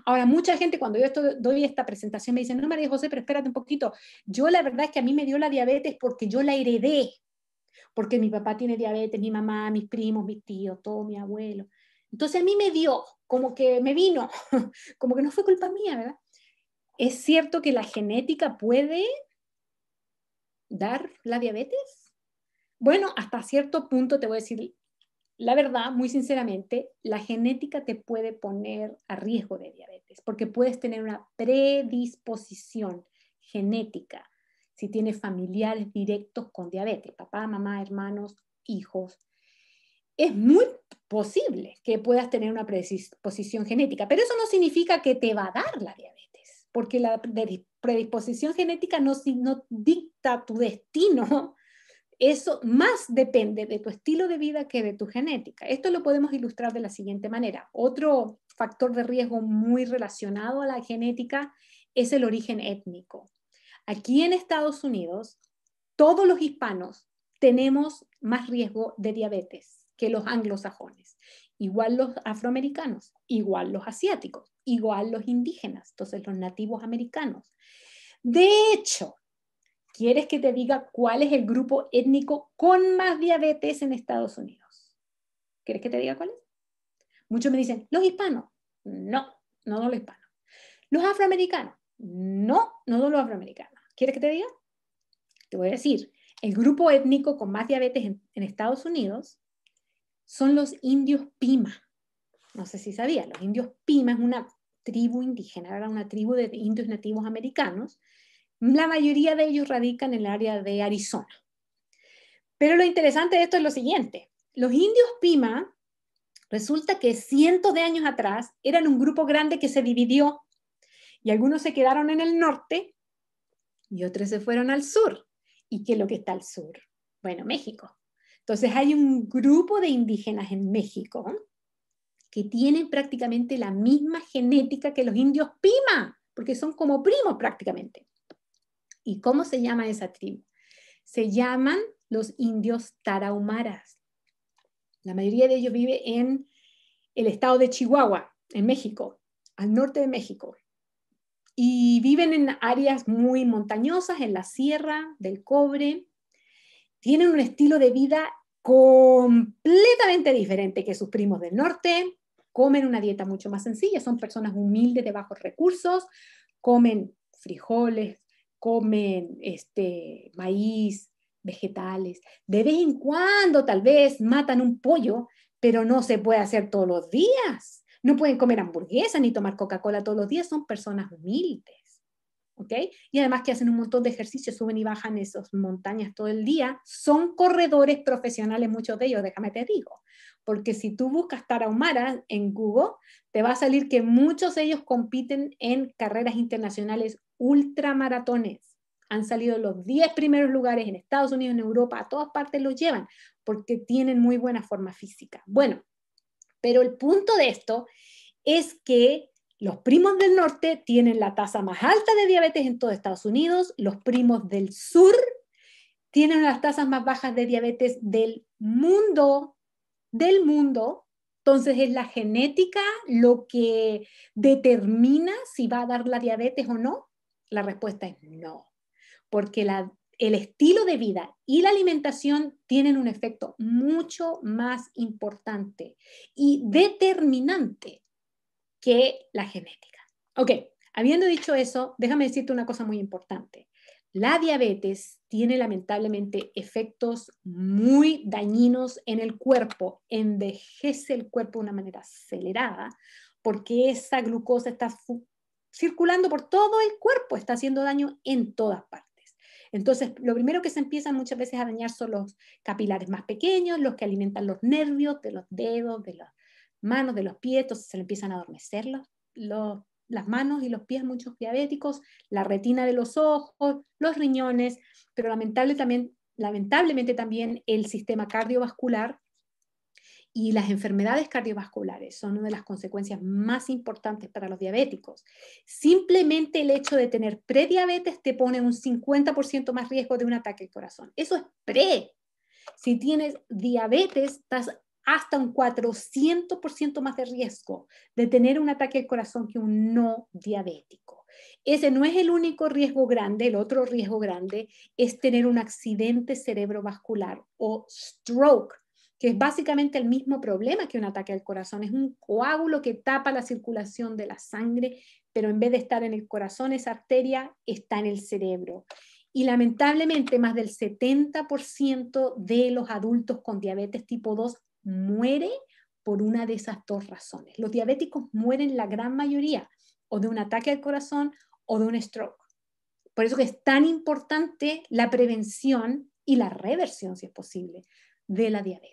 Ahora, mucha gente cuando yo doy esta presentación me dice, no María José, pero espérate un poquito. Yo la verdad es que a mí me dio la diabetes porque yo la heredé, porque mi papá tiene diabetes, mi mamá, mis primos, mis tíos, todo mi abuelo. Entonces a mí me dio, como que me vino, <laughs> como que no fue culpa mía, ¿verdad? ¿Es cierto que la genética puede dar la diabetes? Bueno, hasta cierto punto te voy a decir la verdad, muy sinceramente, la genética te puede poner a riesgo de diabetes, porque puedes tener una predisposición genética si tienes familiares directos con diabetes, papá, mamá, hermanos, hijos. Es muy posible que puedas tener una predisposición genética, pero eso no significa que te va a dar la diabetes, porque la predisposición genética no, no dicta tu destino eso más depende de tu estilo de vida que de tu genética. Esto lo podemos ilustrar de la siguiente manera. Otro factor de riesgo muy relacionado a la genética es el origen étnico. Aquí en Estados Unidos, todos los hispanos tenemos más riesgo de diabetes que los anglosajones, igual los afroamericanos, igual los asiáticos, igual los indígenas, entonces los nativos americanos. De hecho, ¿Quieres que te diga cuál es el grupo étnico con más diabetes en Estados Unidos? ¿Quieres que te diga cuál es? Muchos me dicen, los hispanos. No, no los hispanos. Los afroamericanos. No, no los afroamericanos. ¿Quieres que te diga? Te voy a decir, el grupo étnico con más diabetes en, en Estados Unidos son los indios Pima. No sé si sabía, los indios Pima es una tribu indígena, era una tribu de indios nativos americanos la mayoría de ellos radican en el área de Arizona. Pero lo interesante de esto es lo siguiente. Los indios Pima, resulta que cientos de años atrás, eran un grupo grande que se dividió y algunos se quedaron en el norte y otros se fueron al sur. ¿Y qué es lo que está al sur? Bueno, México. Entonces hay un grupo de indígenas en México que tienen prácticamente la misma genética que los indios Pima, porque son como primos prácticamente. ¿Y cómo se llama esa tribu? Se llaman los indios tarahumaras. La mayoría de ellos vive en el estado de Chihuahua, en México, al norte de México. Y viven en áreas muy montañosas, en la sierra del cobre. Tienen un estilo de vida completamente diferente que sus primos del norte. Comen una dieta mucho más sencilla, son personas humildes de bajos recursos, comen frijoles, comen este, maíz, vegetales. De vez en cuando tal vez matan un pollo, pero no se puede hacer todos los días. No pueden comer hamburguesa ni tomar Coca-Cola todos los días, son personas humildes. ¿ok? Y además que hacen un montón de ejercicios, suben y bajan esas montañas todo el día. Son corredores profesionales muchos de ellos, déjame te digo. Porque si tú buscas Tarahumara en Google, te va a salir que muchos de ellos compiten en carreras internacionales ultramaratones. Han salido los 10 primeros lugares en Estados Unidos, en Europa, a todas partes los llevan, porque tienen muy buena forma física. Bueno, pero el punto de esto es que los primos del norte tienen la tasa más alta de diabetes en todo Estados Unidos, los primos del sur tienen las tasas más bajas de diabetes del mundo, del mundo. Entonces es la genética lo que determina si va a dar la diabetes o no. La respuesta es no, porque el estilo de vida y la alimentación tienen un efecto mucho más importante y determinante que la genética. Ok, habiendo dicho eso, déjame decirte una cosa muy importante. La diabetes tiene lamentablemente efectos muy dañinos en el cuerpo, envejece el cuerpo de una manera acelerada porque esa glucosa está circulando por todo el cuerpo, está haciendo daño en todas partes. Entonces, lo primero que se empiezan muchas veces a dañar son los capilares más pequeños, los que alimentan los nervios de los dedos, de, los manos, de los pies, entonces se le empiezan a adormecer las manos y los pies muchos diabéticos, la retina de los ojos, los riñones, pero también, lamentablemente también el sistema cardiovascular y las enfermedades cardiovasculares son una de las consecuencias más importantes para los diabéticos. Simplemente el hecho de tener prediabetes te pone un 50% más riesgo de un ataque al corazón. Eso es pre. Si tienes diabetes, estás hasta un 400% más de riesgo de tener un ataque al corazón que un no diabético. Ese no es el único riesgo grande, el otro riesgo grande es tener un accidente cerebrovascular o stroke, que es básicamente el mismo problema que un ataque al corazón, es un coágulo que tapa la circulación de la sangre, pero en vez de estar en el corazón, esa arteria está en el cerebro. Y lamentablemente más del 70% de los adultos con diabetes tipo 2 muere por una de esas dos razones. Los diabéticos mueren la gran mayoría o de un ataque al corazón o de un stroke. Por eso que es tan importante la prevención y la reversión, si es posible, de la diabetes.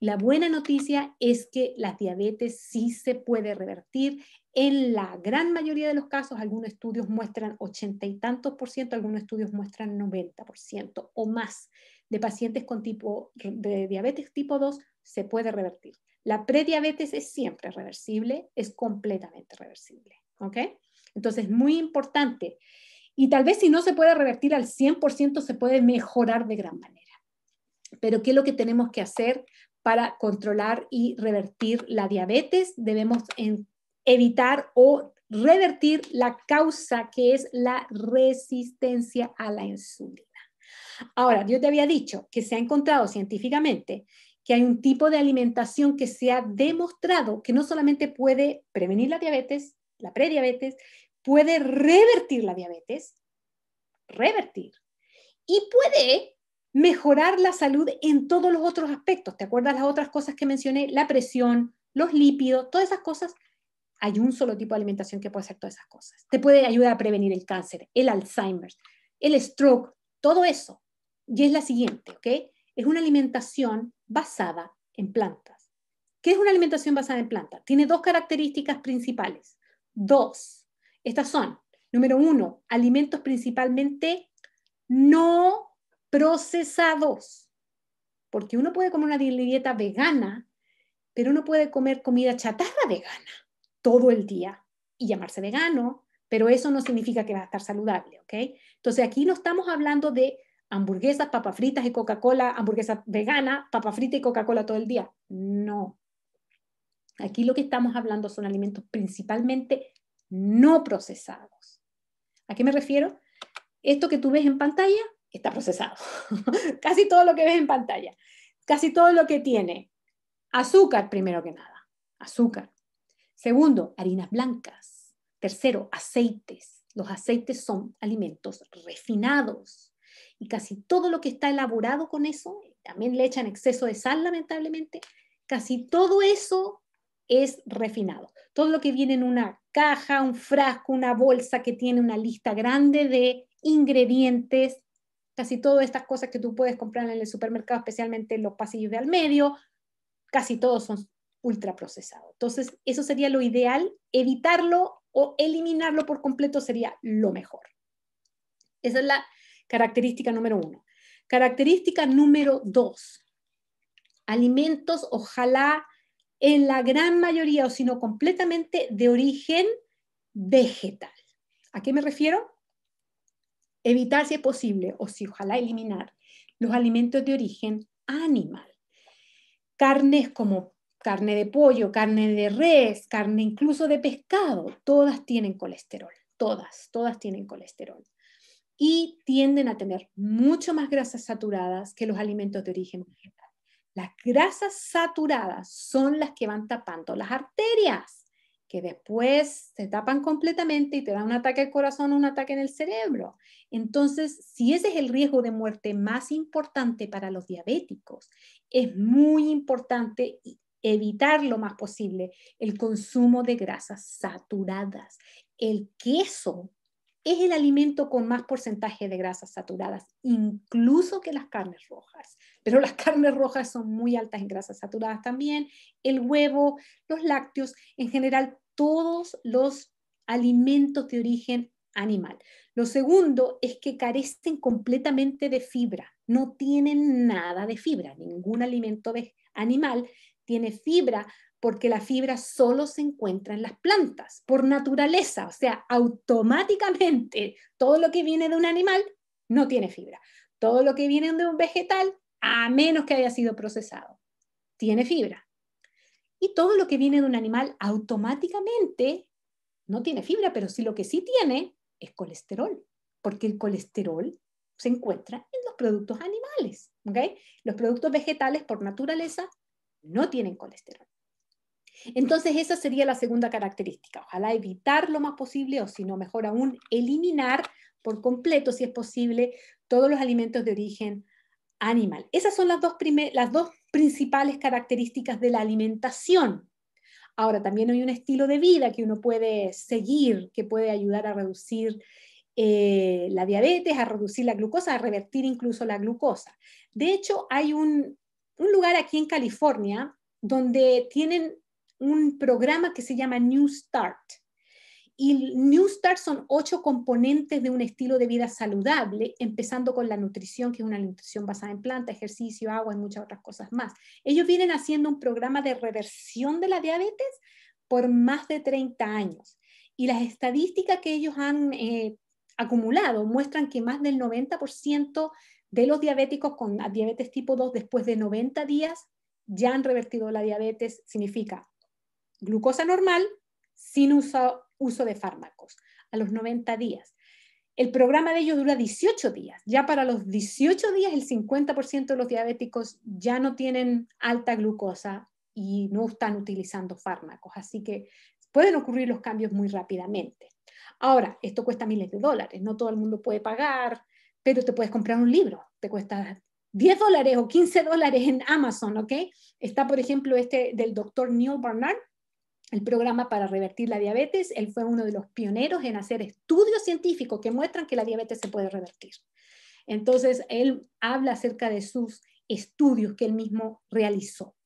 la buena noticia es que la diabetes sí se puede revertir. En la gran mayoría de los casos, algunos estudios muestran ochenta y tantos por ciento, algunos estudios muestran 90 por ciento o más de pacientes con tipo de diabetes tipo 2 se puede revertir. La prediabetes es siempre reversible, es completamente reversible. ¿ok? Entonces, muy importante. Y tal vez si no se puede revertir al 100%, se puede mejorar de gran manera. Pero ¿qué es lo que tenemos que hacer para controlar y revertir la diabetes? Debemos evitar o revertir la causa que es la resistencia a la insulina. Ahora, yo te había dicho que se ha encontrado científicamente que hay un tipo de alimentación que se ha demostrado que no solamente puede prevenir la diabetes, la prediabetes, puede revertir la diabetes, revertir, y puede mejorar la salud en todos los otros aspectos. ¿Te acuerdas las otras cosas que mencioné? La presión, los lípidos, todas esas cosas. Hay un solo tipo de alimentación que puede hacer todas esas cosas. Te puede ayudar a prevenir el cáncer, el Alzheimer, el stroke, todo eso. Y es la siguiente, ¿ok? es una alimentación basada en plantas. ¿Qué es una alimentación basada en plantas? Tiene dos características principales. Dos. Estas son, número uno, alimentos principalmente no procesados. Porque uno puede comer una dieta vegana, pero uno puede comer comida chatarra vegana todo el día y llamarse vegano, pero eso no significa que va a estar saludable, ¿ok? Entonces aquí no estamos hablando de hamburguesas, papas fritas y Coca-Cola, hamburguesas vegana, papas fritas y Coca-Cola todo el día. No. Aquí lo que estamos hablando son alimentos principalmente no procesados. ¿A qué me refiero? Esto que tú ves en pantalla está procesado. <laughs> Casi todo lo que ves en pantalla. Casi todo lo que tiene azúcar, primero que nada. Azúcar. Segundo, harinas blancas. Tercero, aceites. Los aceites son alimentos refinados y casi todo lo que está elaborado con eso, también le echan exceso de sal lamentablemente, casi todo eso es refinado. Todo lo que viene en una caja, un frasco, una bolsa que tiene una lista grande de ingredientes, casi todas estas cosas que tú puedes comprar en el supermercado, especialmente los pasillos de al medio, casi todos son ultraprocesados. Entonces, eso sería lo ideal, evitarlo o eliminarlo por completo sería lo mejor. Esa es la, Característica número uno. Característica número dos. Alimentos, ojalá en la gran mayoría o si no completamente de origen vegetal. ¿A qué me refiero? Evitar si es posible o si ojalá eliminar los alimentos de origen animal. Carnes como carne de pollo, carne de res, carne incluso de pescado, todas tienen colesterol, todas, todas tienen colesterol y tienden a tener mucho más grasas saturadas que los alimentos de origen vegetal. Las grasas saturadas son las que van tapando las arterias, que después se tapan completamente y te dan un ataque al corazón o un ataque en el cerebro. Entonces, si ese es el riesgo de muerte más importante para los diabéticos, es muy importante evitar lo más posible el consumo de grasas saturadas. El queso es el alimento con más porcentaje de grasas saturadas, incluso que las carnes rojas. Pero las <laughs> carnes rojas son muy altas en grasas saturadas también, el huevo, los lácteos, en general todos los alimentos de origen animal. Lo segundo es que carecen completamente de fibra, no tienen nada de fibra, ningún alimento de animal tiene fibra porque la fibra solo se encuentra en las plantas, por naturaleza, o sea, automáticamente todo lo que viene de un animal no tiene fibra. Todo lo que viene de un vegetal, a menos que haya sido procesado, tiene fibra. Y todo lo que viene de un animal automáticamente no tiene fibra, pero sí lo que sí tiene es colesterol, porque el colesterol se encuentra en los productos animales. ¿okay? Los productos vegetales por naturaleza no tienen colesterol. Entonces, esa sería la segunda característica. Ojalá evitar lo más posible, o si no, mejor aún, eliminar por completo, si es posible, todos los alimentos de origen animal. Esas son las dos, las dos principales características de la alimentación. Ahora, también hay un estilo de vida que uno puede seguir, que puede ayudar a reducir eh, la diabetes, a reducir la glucosa, a revertir incluso la glucosa. De hecho, hay un lugar aquí en California donde tienen un programa que se llama New Start. Y New Start son ocho componentes de un estilo de vida saludable, empezando con la nutrición, que es una nutrición basada en planta, ejercicio, agua y muchas otras cosas más. Ellos vienen haciendo un programa de reversión de la diabetes por más de 30 años. Y las estadísticas que ellos han eh, acumulado muestran que más del 90% de los diabéticos con diabetes tipo 2 después de 90 días ya han revertido la diabetes. Significa glucosa normal sin uso, de fármacos a los 90 días. El programa de ellos dura 18 días. Ya para los 18 días el 50% de los diabéticos ya no tienen alta glucosa y no están utilizando fármacos. Así que pueden ocurrir los cambios muy rápidamente. Ahora, esto cuesta miles de dólares, no todo el mundo puede pagar, pero te puedes comprar un libro, te cuesta 10 dólares o 15 dólares en Amazon, ¿ok? Está, por ejemplo, este del doctor Neil Barnard, el programa para revertir la diabetes. Él fue uno de los pioneros en hacer estudios científicos que muestran que la diabetes se puede revertir. Entonces, él habla acerca de sus estudios que él mismo realizó.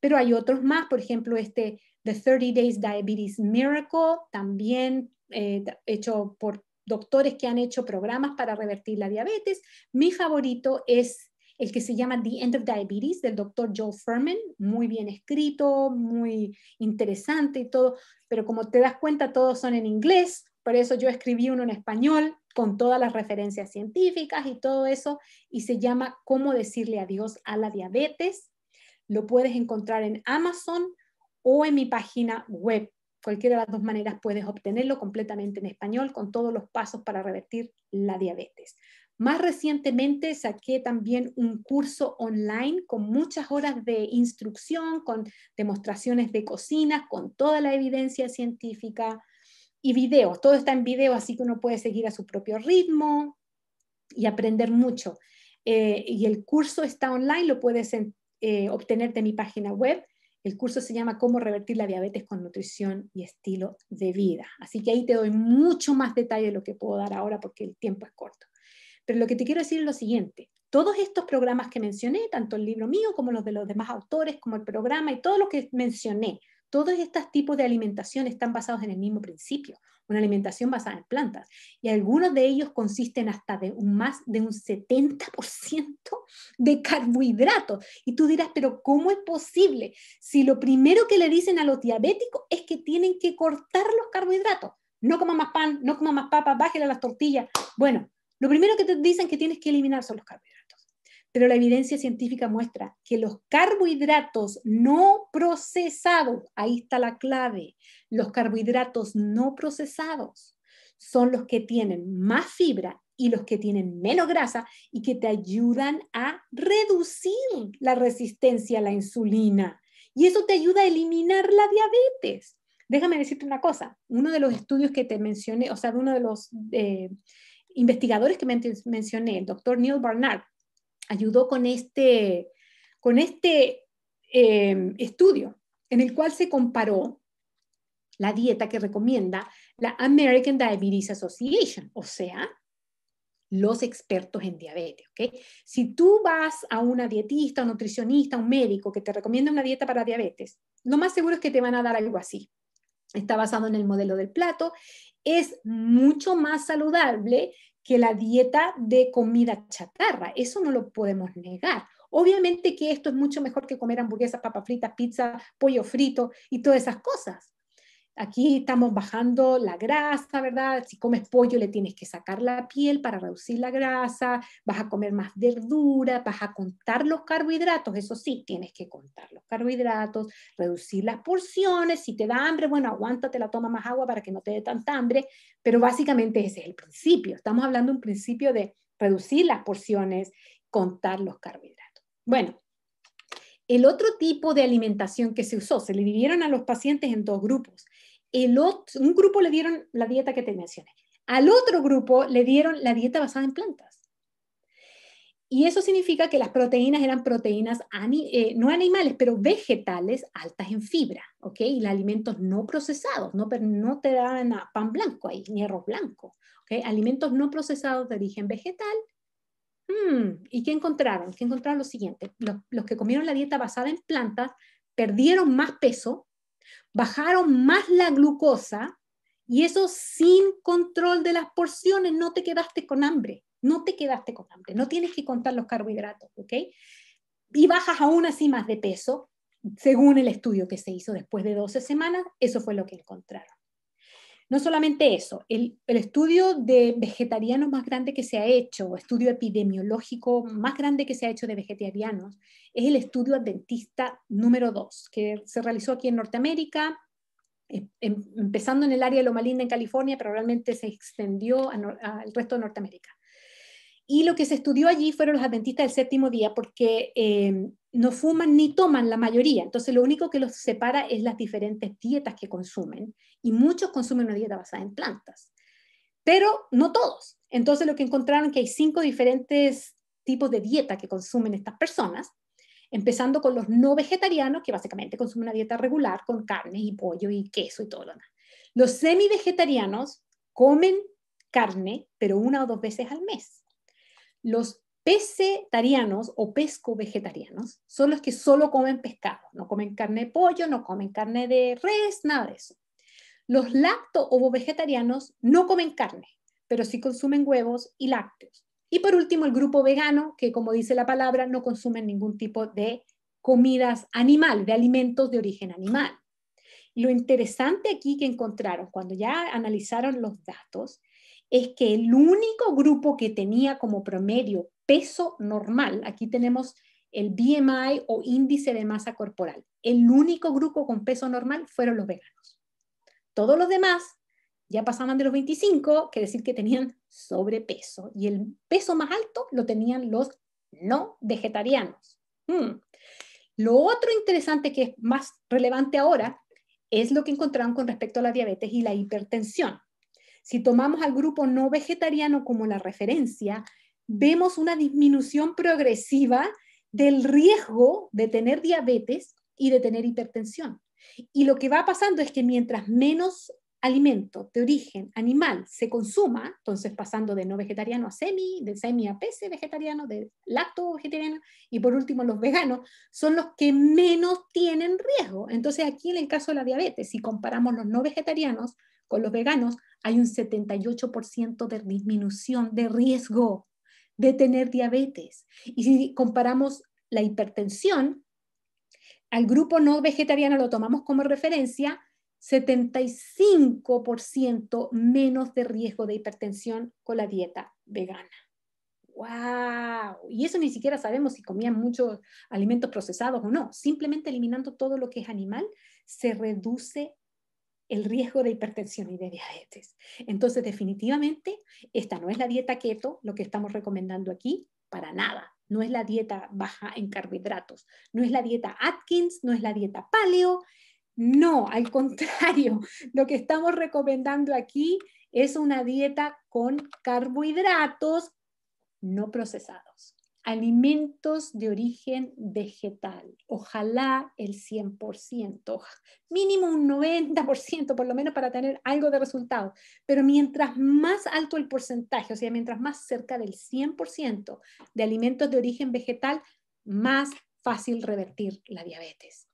Pero hay otros más, por ejemplo, este The 30 Days Diabetes Miracle, también eh, hecho por doctores que han hecho programas para revertir la diabetes. Mi favorito es el que se llama The End of Diabetes del doctor Joel Furman, muy bien escrito, muy interesante y todo, pero como te das cuenta todos son en inglés, por eso yo escribí uno en español con todas las referencias científicas y todo eso, y se llama Cómo decirle adiós a la diabetes. Lo puedes encontrar en Amazon o en mi página web. Cualquiera de las dos maneras puedes obtenerlo completamente en español con todos los pasos para revertir la diabetes. Más recientemente saqué también un curso online con muchas horas de instrucción, con demostraciones de cocina, con toda la evidencia científica y videos. Todo está en video, así que uno puede seguir a su propio ritmo y aprender mucho. Eh, y el curso está online, lo puedes eh, obtener de mi página web. El curso se llama Cómo revertir la diabetes con nutrición y estilo de vida. Así que ahí te doy mucho más detalle de lo que puedo dar ahora porque el tiempo es corto. Pero lo que te quiero decir es lo siguiente. Todos estos programas que mencioné, tanto el libro mío como los de los demás autores, como el programa y todo lo que mencioné, todos estos tipos de alimentación están basados en el mismo principio, una alimentación basada en plantas. Y algunos de ellos consisten hasta de un más de un 70% de carbohidratos. Y tú dirás, pero ¿cómo es posible si lo primero que le dicen a los diabéticos es que tienen que cortar los carbohidratos? No coma más pan, no coma más papa, bájale las tortillas. Bueno, lo primero que te dicen que tienes que eliminar son los carbohidratos, pero la evidencia científica muestra que los carbohidratos no procesados, ahí está la clave, los carbohidratos no procesados son los que tienen más fibra y los que tienen menos grasa y que te ayudan a reducir la resistencia a la insulina. Y eso te ayuda a eliminar la diabetes. Déjame decirte una cosa, uno de los estudios que te mencioné, o sea, uno de los eh, investigadores que mencioné, el doctor Neil Barnard, ayudó con este, con este em, estudio en el cual se comparó la dieta que recomienda la American Diabetes Association, o sea, los expertos en diabetes. ¿okay? Si tú vas a una dietista, un nutricionista, un médico que te recomienda una dieta para diabetes, lo más seguro es que te van a dar algo así. Está basado en el modelo del plato es mucho más saludable que la dieta de comida chatarra. Eso no lo podemos negar. Obviamente que esto es mucho mejor que comer hamburguesas, papas fritas, pizza, pollo frito y todas esas cosas. Aquí estamos bajando la grasa, ¿verdad? Si comes pollo le tienes que sacar la piel para reducir la grasa, vas a comer más verdura, vas a contar los carbohidratos, eso sí, tienes que contar los carbohidratos, reducir las porciones, si te da hambre, bueno, aguántate la toma más agua para que no te dé tanta hambre, pero básicamente ese es el principio, estamos hablando de un principio de reducir las porciones, contar los carbohidratos. Bueno, el otro tipo de alimentación que se usó, se le dividieron a los pacientes en dos grupos un grupo le dieron la dieta que te mencioné, al otro grupo le dieron la dieta basada en plantas. Y eso significa que las proteínas eran proteínas eh, no animales, pero vegetales altas en fibra, ¿ok? Y alimentos no procesados, no, no te daban pan blanco ahí, ni arroz blanco, Alimentos no procesados de origen vegetal. Hmm, ¿Y qué encontraron? ¿Qué encontraron lo siguiente? los que comieron la dieta basada en plantas perdieron más peso Bajaron más la glucosa y eso sin control de las porciones, no te quedaste con hambre, no te quedaste con hambre, no tienes que contar los carbohidratos, ¿ok? Y bajas aún así más de peso, según el estudio que se hizo después de 12 semanas, eso fue lo que encontraron. No solamente eso, el, estudio de vegetarianos más grande que se ha hecho, estudio epidemiológico mm. más grande que se ha hecho de vegetarianos, es el estudio adventista número 2, que se realizó aquí en Norteamérica, em, em, empezando en el área de Loma Linda en California, pero realmente se extendió al resto de Norteamérica. Y lo que se estudió allí fueron los adventistas del séptimo día, porque em, no fuman ni toman la mayoría, entonces lo único que los separa es las diferentes dietas que consumen y muchos consumen una dieta basada en plantas, pero no todos. Entonces lo que encontraron es que hay cinco diferentes tipos de dieta que consumen estas personas, empezando con los no vegetarianos que básicamente consumen una dieta regular con carne y pollo y queso y todo lo demás. Los semi vegetarianos comen carne, pero una o dos veces al mes. Los pescetarianos o pesco-vegetarianos son los que solo comen pescado, no comen carne de pollo, no comen carne de res, nada de eso. Los lacto-ovo-vegetarianos no comen carne, pero sí consumen huevos y lácteos. Y por último, el grupo vegano, que como dice la palabra, no consumen ningún tipo de comidas animal, de alimentos de origen animal. Lo interesante aquí que encontraron cuando ya analizaron los datos es que el único grupo que tenía como promedio peso normal. Aquí tenemos el BMI o índice de masa corporal. El único grupo con peso normal fueron los veganos. Todos los demás ya pasaban de los 25, que decir que tenían sobrepeso. Y el peso más alto lo tenían los no vegetarianos. Hmm. Lo otro interesante que es más relevante ahora es lo que encontraron con respecto a la diabetes y la hipertensión. Si tomamos al grupo no vegetariano como la referencia, vemos una disminución progresiva del riesgo de tener diabetes y de tener hipertensión. Y lo que va pasando es que mientras menos alimento de origen animal se consuma, entonces pasando de no vegetariano a semi, de semi a pese vegetariano, de lacto vegetariano y por último los veganos, son los que menos tienen riesgo. Entonces aquí en el caso de la diabetes, si comparamos los no vegetarianos con los veganos, hay un 78% de disminución de riesgo de tener diabetes. Y si comparamos la hipertensión, al grupo no vegetariano lo tomamos como referencia, 75% menos de riesgo de hipertensión con la dieta vegana. ¡Wow! Y eso ni siquiera sabemos si comían muchos alimentos procesados o no. Simplemente eliminando todo lo que es animal, se reduce el riesgo de hipertensión y de diabetes. Entonces, definitivamente, esta no es la dieta keto, lo que estamos recomendando aquí, para nada. No es la dieta baja en carbohidratos, no es la dieta Atkins, no es la dieta paleo. No, al <laughs> contrario, lo que estamos recomendando aquí es una dieta con carbohidratos no procesados alimentos de origen vegetal, ojalá el 100%, mínimo un 90% por lo menos para tener algo de resultado, pero mientras más alto el porcentaje, o sea, mientras más cerca del 100% de alimentos de origen vegetal, más fácil revertir la diabetes.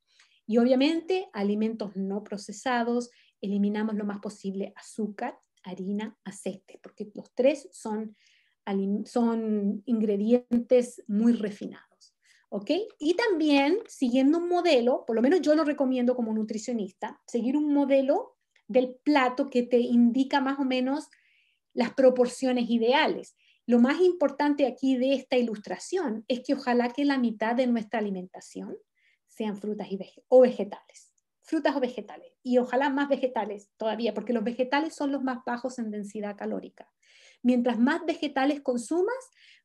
Y obviamente alimentos no procesados, eliminamos lo más posible azúcar, harina, aceite, porque los tres son son ingredientes muy refinados. ¿ok? Y también siguiendo un modelo, por lo menos yo lo recomiendo como nutricionista, seguir un modelo del plato que te indica más o menos las proporciones ideales. Lo más importante aquí de esta ilustración es que ojalá que la mitad de nuestra alimentación sean frutas y o vegetales. Frutas o vegetales. Y ojalá más vegetales todavía, porque los vegetales son los más bajos en densidad calórica. Mientras más vegetales consumas,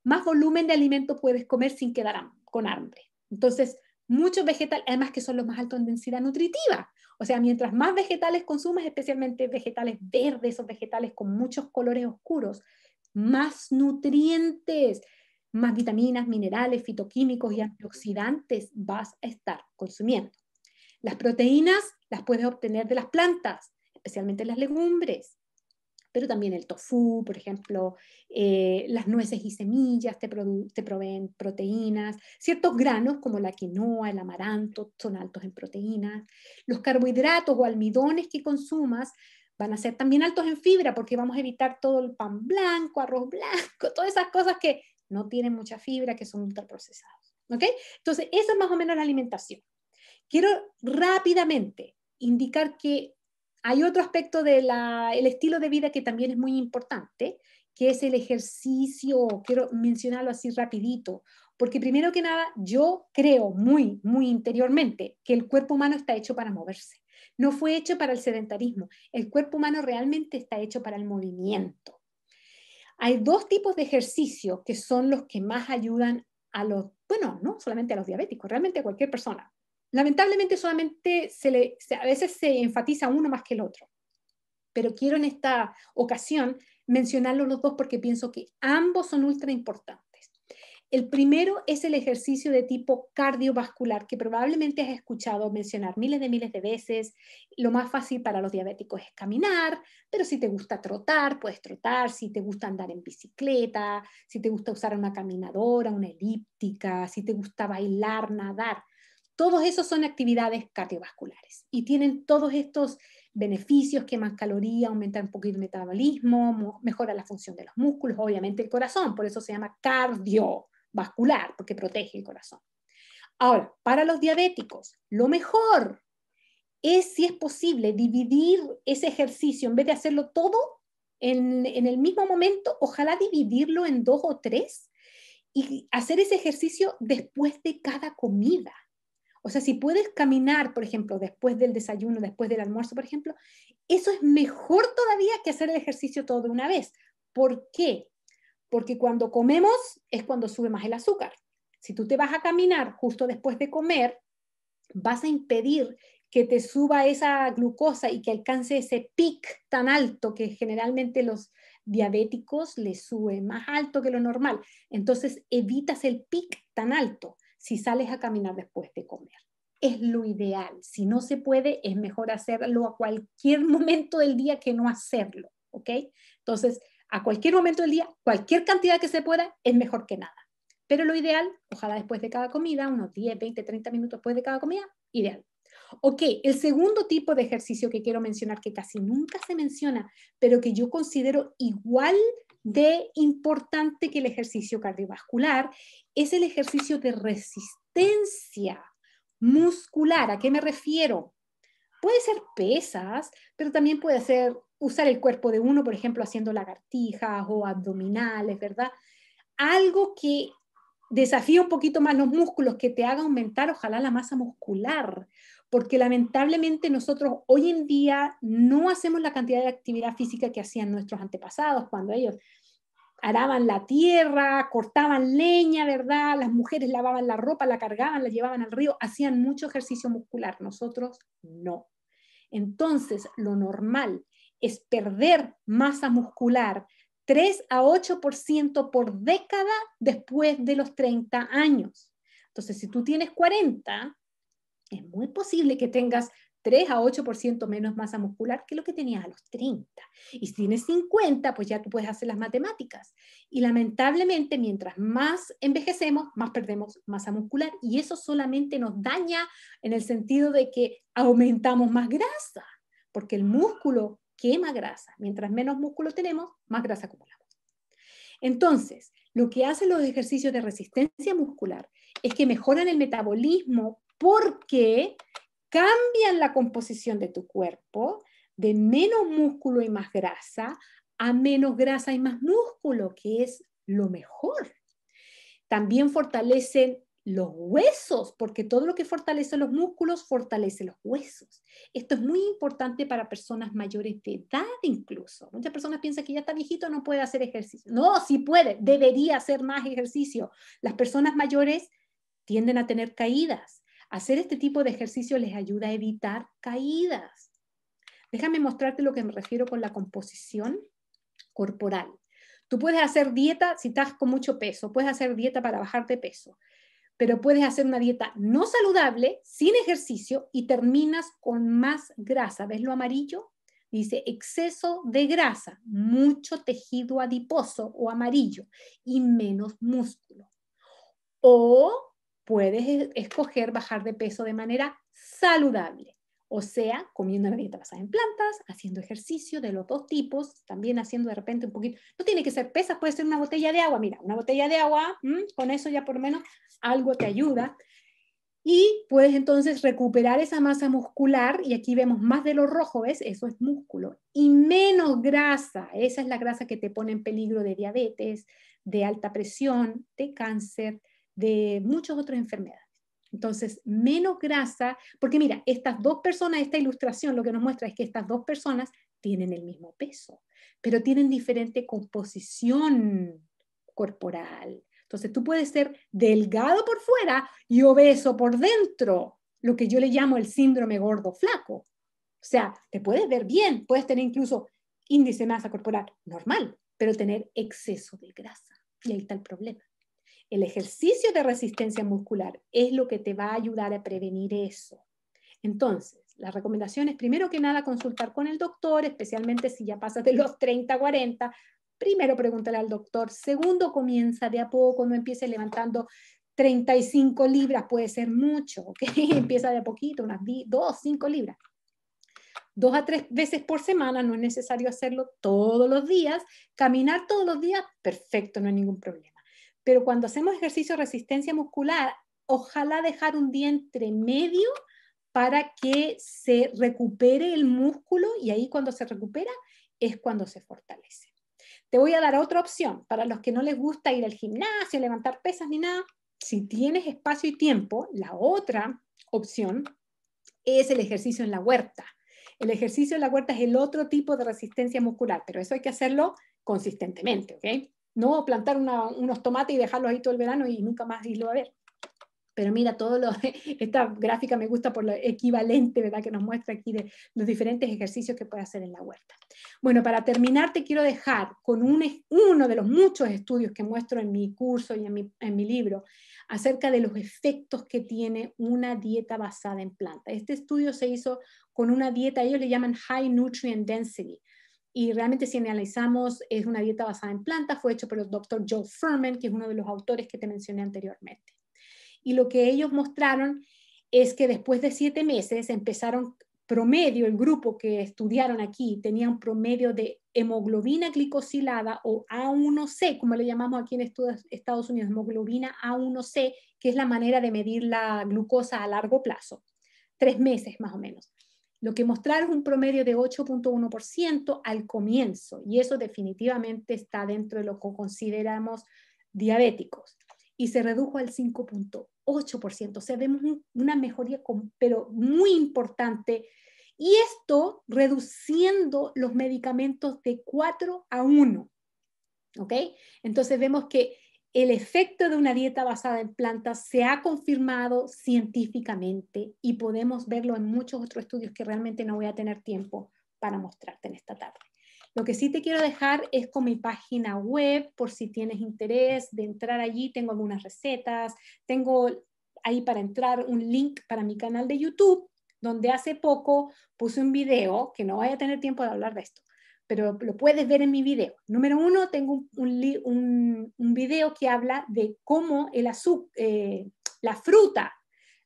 más volumen de alimento puedes comer sin quedar con hambre. Entonces, muchos vegetales, además que son los más altos en densidad nutritiva. O sea, mientras más vegetales consumas, especialmente vegetales verdes, o vegetales con muchos colores oscuros, más nutrientes, más vitaminas, minerales, fitoquímicos y antioxidantes vas a estar consumiendo. Las proteínas las puedes obtener de las plantas, especialmente las legumbres pero también el tofu, por ejemplo, eh, las nueces y semillas te, te proveen proteínas, ciertos granos como la quinoa, el amaranto son altos en proteínas, los carbohidratos o almidones que consumas van a ser también altos en fibra porque vamos a evitar todo el pan blanco, arroz blanco, <laughs> todas esas cosas que no tienen mucha fibra, que son ultraprocesados. ¿ok? Entonces, esa es más o menos la alimentación. Quiero rápidamente indicar que hay otro aspecto del estilo de vida que también es muy importante, que es el ejercicio. Quiero mencionarlo así rapidito, porque primero que nada, yo creo muy, muy interiormente que el cuerpo humano está hecho para moverse. No fue hecho para el sedentarismo. El cuerpo humano realmente está hecho para el movimiento. Hay dos tipos de ejercicio que son los que más ayudan a los, bueno, no solamente a los diabéticos, realmente a cualquier persona lamentablemente solamente a veces se enfatiza uno más que el otro, pero quiero en esta ocasión mencionarlos los dos porque pienso que ambos son ultra importantes. El primero es el ejercicio de tipo cardiovascular, que probablemente has escuchado mencionar miles de miles de veces. Lo más fácil para los diabéticos es caminar, pero si te gusta trotar, puedes trotar, si te gusta andar en bicicleta, si te gusta usar una caminadora, una elíptica, si te gusta bailar, nadar. Todos esos son actividades cardiovasculares y tienen todos estos beneficios, queman calorías, aumentan un poquito el metabolismo, mejora la función de los músculos, obviamente el corazón, por eso se llama cardiovascular, porque protege el corazón. Ahora, para los diabéticos, lo mejor es, si es posible, dividir ese ejercicio, en vez de hacerlo todo en, el mismo momento, ojalá dividirlo en dos o tres y hacer ese ejercicio después de cada comida. O sea, si puedes caminar, por ejemplo, después del desayuno, después del almuerzo, por ejemplo, eso es mejor todavía que hacer el ejercicio todo de una vez. ¿Por qué? Porque cuando comemos es cuando sube más el azúcar. Si tú te vas a caminar justo después de comer, vas a impedir que te suba esa glucosa y que alcance ese pic tan alto que generalmente los diabéticos le sube más alto que lo normal. Entonces evitas el pic tan alto si sales a caminar después de comer. Es lo ideal. Si no se puede, es mejor hacerlo a cualquier momento del día que no hacerlo. ¿Ok? Entonces, a cualquier momento del día, cualquier cantidad que se pueda, es mejor que nada. Pero lo ideal, ojalá después de cada comida, unos 10, 20, 30 minutos después de cada comida, ideal. Ok, el segundo tipo de ejercicio que quiero mencionar, que casi nunca se menciona, pero que yo considero igual de importante que el ejercicio cardiovascular es el ejercicio de resistencia muscular. ¿A qué me refiero? Puede ser pesas, pero también puede ser usar el cuerpo de uno, por ejemplo, haciendo lagartijas o abdominales, ¿verdad? Algo que desafía un poquito más los músculos, que te haga aumentar, ojalá, la masa muscular porque lamentablemente nosotros hoy en día no hacemos la cantidad de actividad física que hacían nuestros antepasados cuando ellos araban la tierra, cortaban leña, ¿verdad? Las mujeres lavaban la ropa, la cargaban, la llevaban al río, hacían mucho ejercicio muscular, nosotros no. Entonces, lo normal es perder masa muscular 3 a 8% por década después de los 30 años. Entonces, si tú tienes 40, es muy posible que tengas 3 a 8% menos masa muscular que lo que tenías a los 30. Y si tienes 50, pues ya tú puedes hacer las matemáticas. Y lamentablemente, mientras más envejecemos, más perdemos masa muscular. Y eso solamente nos daña en el sentido de que aumentamos más grasa, porque el músculo quema grasa. Mientras menos músculo tenemos, más grasa acumulamos. Entonces, lo que hacen los ejercicios de resistencia muscular es que mejoran el metabolismo porque cambian la composición de tu cuerpo de menos músculo y más grasa a menos grasa y más músculo, que es lo mejor. También fortalecen los huesos, porque todo lo que fortalece los músculos fortalece los huesos. Esto es muy importante para personas mayores de edad incluso. Muchas personas piensan que ya está viejito, no puede hacer ejercicio. No, sí puede, debería hacer más ejercicio. Las personas mayores tienden a tener caídas, Hacer este tipo de ejercicio les ayuda a evitar caídas. Déjame mostrarte lo que me refiero con la composición corporal. Tú puedes hacer dieta si estás con mucho peso, puedes hacer dieta para bajarte peso, pero puedes hacer una dieta no saludable, sin ejercicio y terminas con más grasa. ¿Ves lo amarillo? Dice exceso de grasa, mucho tejido adiposo o amarillo y menos músculo. O puedes e-, escoger bajar de peso de manera saludable. O sea, comiendo una dieta basada en plantas, haciendo ejercicio de los dos tipos, también haciendo de repente un poquito, no tiene que ser pesas, puede ser una botella de agua, mira, una botella de agua, mm, con eso ya por lo menos algo te ayuda. Y puedes entonces recuperar esa masa muscular, y aquí vemos más de lo rojo, ¿ves? Eso es músculo, y menos grasa, esa es la grasa que te pone en peligro de diabetes, de alta presión, de cáncer, de muchas otras enfermedades. Entonces, menos grasa, porque mira, estas dos personas, esta ilustración lo que nos muestra es que estas dos personas tienen el mismo peso, pero tienen diferente composición corporal. Entonces, tú puedes ser delgado por fuera y obeso por dentro, lo que yo le llamo el síndrome gordo flaco. O sea, te puedes ver bien, puedes tener incluso índice de masa corporal normal, pero tener exceso de grasa. Y ahí está el problema. El ejercicio de resistencia muscular es lo que te va a ayudar a prevenir eso. Entonces, la recomendación es primero que nada consultar con el doctor, especialmente si ya pasas de los 30, 40. Primero pregúntale al doctor. Segundo, comienza de a poco, no empiece levantando 35 libras, puede ser mucho, okay? <laughs> Empieza de a poquito, unas 2, 5 libras. Dos a tres veces por semana, no es necesario hacerlo todos los días. Caminar todos los días, perfecto, no hay ningún problema. Pero cuando hacemos ejercicio de resistencia muscular, ojalá dejar un día entre medio para que se recupere el músculo y ahí cuando se recupera es cuando se fortalece. Te voy a dar otra opción para los que no les gusta ir al gimnasio, levantar pesas ni nada. Si tienes espacio y tiempo, la otra opción es el ejercicio en la huerta. El ejercicio en la huerta es el otro tipo de resistencia muscular, pero eso hay que hacerlo consistentemente, ¿ok? no plantar unos tomates y dejarlos ahí todo el verano y nunca más irlo a ver. Pero mira, todo <laughs> esta gráfica me gusta por lo equivalente ¿verdad? que nos muestra aquí de los diferentes ejercicios que puede hacer en la huerta. Bueno, para terminar te quiero dejar con uno de los muchos estudios que muestro en mi curso y en mi, en mi libro acerca de los efectos que tiene una dieta basada en planta. Este estudio se hizo con una dieta, ellos le llaman High Nutrient Density, y realmente si analizamos es una dieta basada en plantas, fue hecho por el doctor Joe Furman, que es uno de los autores que te mencioné anteriormente. Y lo que ellos mostraron es que después de siete meses empezaron promedio, el grupo que estudiaron aquí tenía un promedio de hemoglobina glicosilada o A1C, como le llamamos aquí en Estados Unidos, hemoglobina A1C, que es la manera de medir la glucosa a largo plazo, tres meses más o menos lo que mostraron un promedio de 8.1% al comienzo y eso definitivamente está dentro de lo que consideramos diabéticos y se redujo al 5.8%. O sea, vemos una mejoría, pero muy importante. Y esto reduciendo los medicamentos de 4 a 1. ¿Ok? Entonces vemos que el efecto de una dieta basada en plantas se ha confirmado científicamente y podemos verlo en muchos otros estudios que realmente no voy a tener tiempo para mostrarte en esta tarde. Lo que sí te quiero dejar es con mi página web, por si tienes interés de entrar allí, tengo algunas recetas, tengo ahí para entrar un link para mi canal de YouTube, donde hace poco puse un video, que no voy a tener tiempo de hablar de esto, pero lo puedes ver en mi video. Número uno, tengo un, video que habla de cómo el azúcar, eh, la fruta,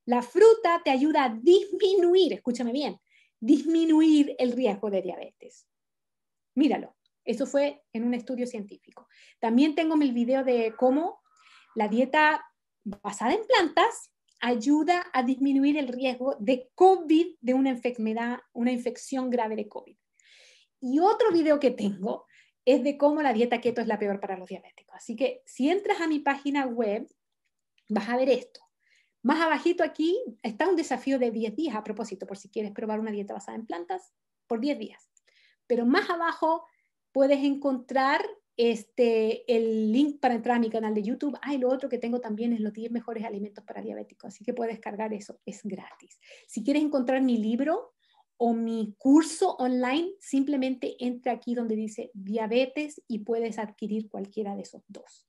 la fruta te ayuda a disminuir, escúchame bien, disminuir el riesgo de diabetes. Míralo, eso fue en un estudio científico. También tengo mi video de cómo la dieta basada en plantas ayuda a disminuir el riesgo de COVID, de una enfermedad, una infección grave de COVID. Y otro video que tengo es de cómo la dieta keto es la peor para los diabéticos. Así que si entras a mi página web, vas a ver esto. Más abajito aquí está un desafío de 10 días a propósito, por si quieres probar una dieta basada en plantas, por 10 días. Pero más abajo puedes encontrar este, el link para entrar a mi canal de YouTube. Ah, y lo otro que tengo también es los 10 mejores alimentos para diabéticos, así que puedes cargar eso, es gratis. Si quieres encontrar mi libro, o mi curso online, simplemente entra aquí donde dice diabetes y puedes adquirir cualquiera de esos dos.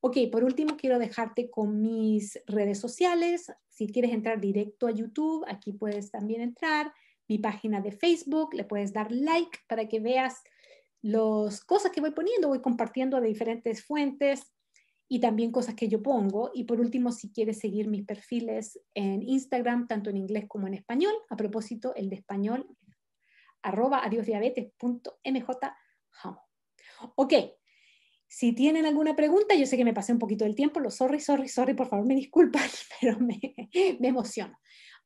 Ok, por último quiero dejarte con mis redes sociales. Si quieres entrar directo a YouTube, aquí puedes también entrar. Mi página de Facebook, le puedes dar like para que veas las cosas que voy poniendo. Voy compartiendo de diferentes fuentes y también cosas que yo pongo. Y por último, si quieres seguir mis perfiles en Instagram, tanto en inglés como en español, a propósito, el de español, arroba Ok, si tienen alguna pregunta, yo sé que me pasé un poquito del tiempo, lo sorry, sorry, sorry, por favor me disculpan, <laughs> pero me, emociono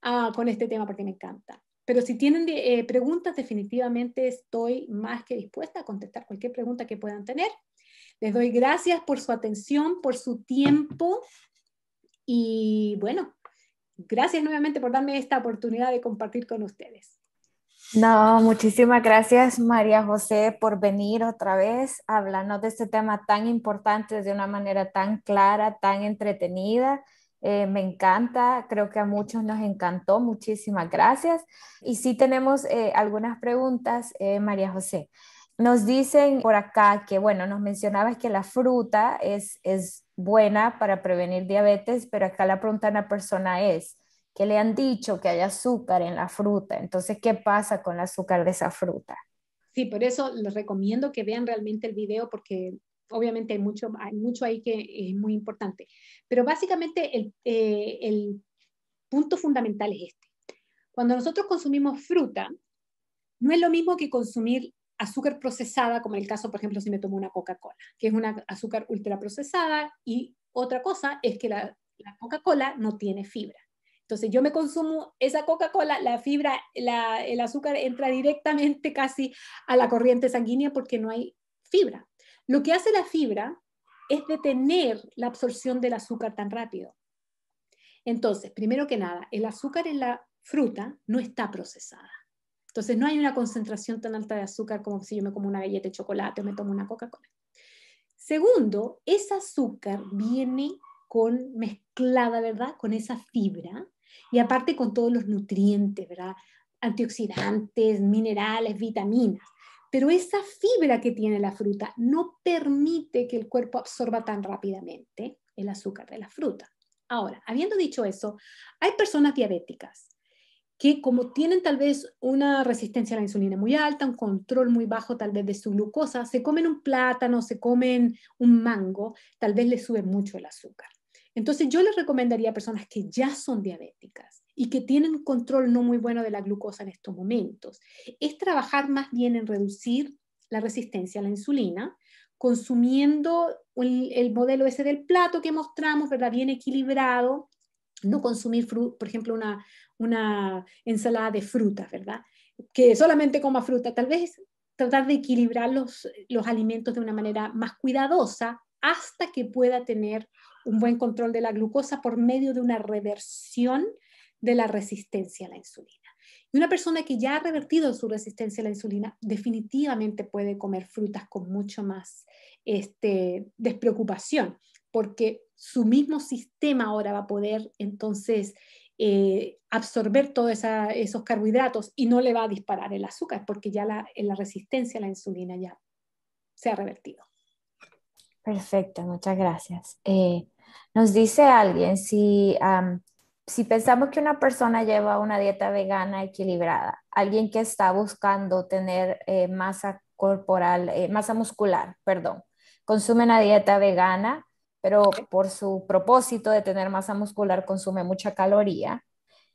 ah, con este tema porque me encanta. Pero si tienen eh, preguntas, definitivamente estoy más que dispuesta a contestar cualquier pregunta que puedan tener. Les doy gracias por su atención, por su tiempo y bueno, gracias nuevamente por darme esta oportunidad de compartir con ustedes. No, muchísimas gracias María José por venir otra vez hablando de este tema tan importante de una manera tan clara, tan entretenida. Eh, me encanta, creo que a muchos nos encantó, muchísimas gracias. Y sí tenemos eh, algunas preguntas, eh, María José. Nos dicen por acá que, bueno, nos mencionabas que la fruta es, es buena para prevenir diabetes, pero acá la pregunta de la persona es, que le han dicho que hay azúcar en la fruta, entonces, ¿qué pasa con el azúcar de esa fruta? Sí, por eso les recomiendo que vean realmente el video porque obviamente hay mucho, hay mucho ahí que es muy importante. Pero básicamente el, eh, el punto fundamental es este. Cuando nosotros consumimos fruta, no es lo mismo que consumir azúcar procesada, como en el caso, por ejemplo, si me tomo una Coca-Cola, que es una azúcar ultra procesada, y otra cosa es que la, Coca-Cola no tiene fibra. Entonces yo me consumo esa Coca-Cola, la fibra, el azúcar entra directamente casi a la corriente sanguínea porque no hay fibra. Lo que hace la fibra es detener la absorción del azúcar tan rápido. Entonces, primero que nada, el azúcar en la fruta no está procesada. Entonces no hay una concentración tan alta de azúcar como si yo me como una galleta de chocolate o me tomo una Coca-Cola. Segundo, ese azúcar viene con mezclada, ¿verdad? Con esa fibra y aparte con todos los nutrientes, Antioxidantes, minerales, vitaminas. Pero esa fibra que tiene la fruta no permite que el cuerpo absorba tan rápidamente el azúcar de la fruta. Ahora, habiendo dicho eso, hay personas diabéticas que como tienen tal vez una resistencia a la insulina muy alta, un control muy bajo tal vez de su glucosa, se comen un plátano, se comen un mango, tal vez les sube mucho el azúcar. Entonces yo les recomendaría a personas que ya son diabéticas y que tienen un control no muy bueno de la glucosa en estos momentos, es trabajar más bien en reducir la resistencia a la insulina, consumiendo el, modelo ese del plato que mostramos, ¿verdad? Bien equilibrado, no consumir, por ejemplo, una, una ensalada de frutas, ¿verdad? Que solamente coma fruta. Tal vez tratar de equilibrar los, los alimentos de una manera más cuidadosa hasta que pueda tener un buen control de la glucosa por medio de una reversión de la resistencia a la insulina. Y una persona que ya ha revertido su resistencia a la insulina definitivamente puede comer frutas con mucho más este, despreocupación, porque su mismo sistema ahora va a poder entonces eh, absorber todos esos carbohidratos y no le va a disparar el azúcar porque ya la, la resistencia a la insulina ya se ha revertido. Perfecto, muchas gracias. Eh, nos dice alguien si, pensamos que una persona lleva una dieta vegana equilibrada, alguien que está buscando tener eh, masa corporal, masa muscular, perdón, consume una dieta vegana, pero por su propósito de tener masa muscular consume mucha caloría.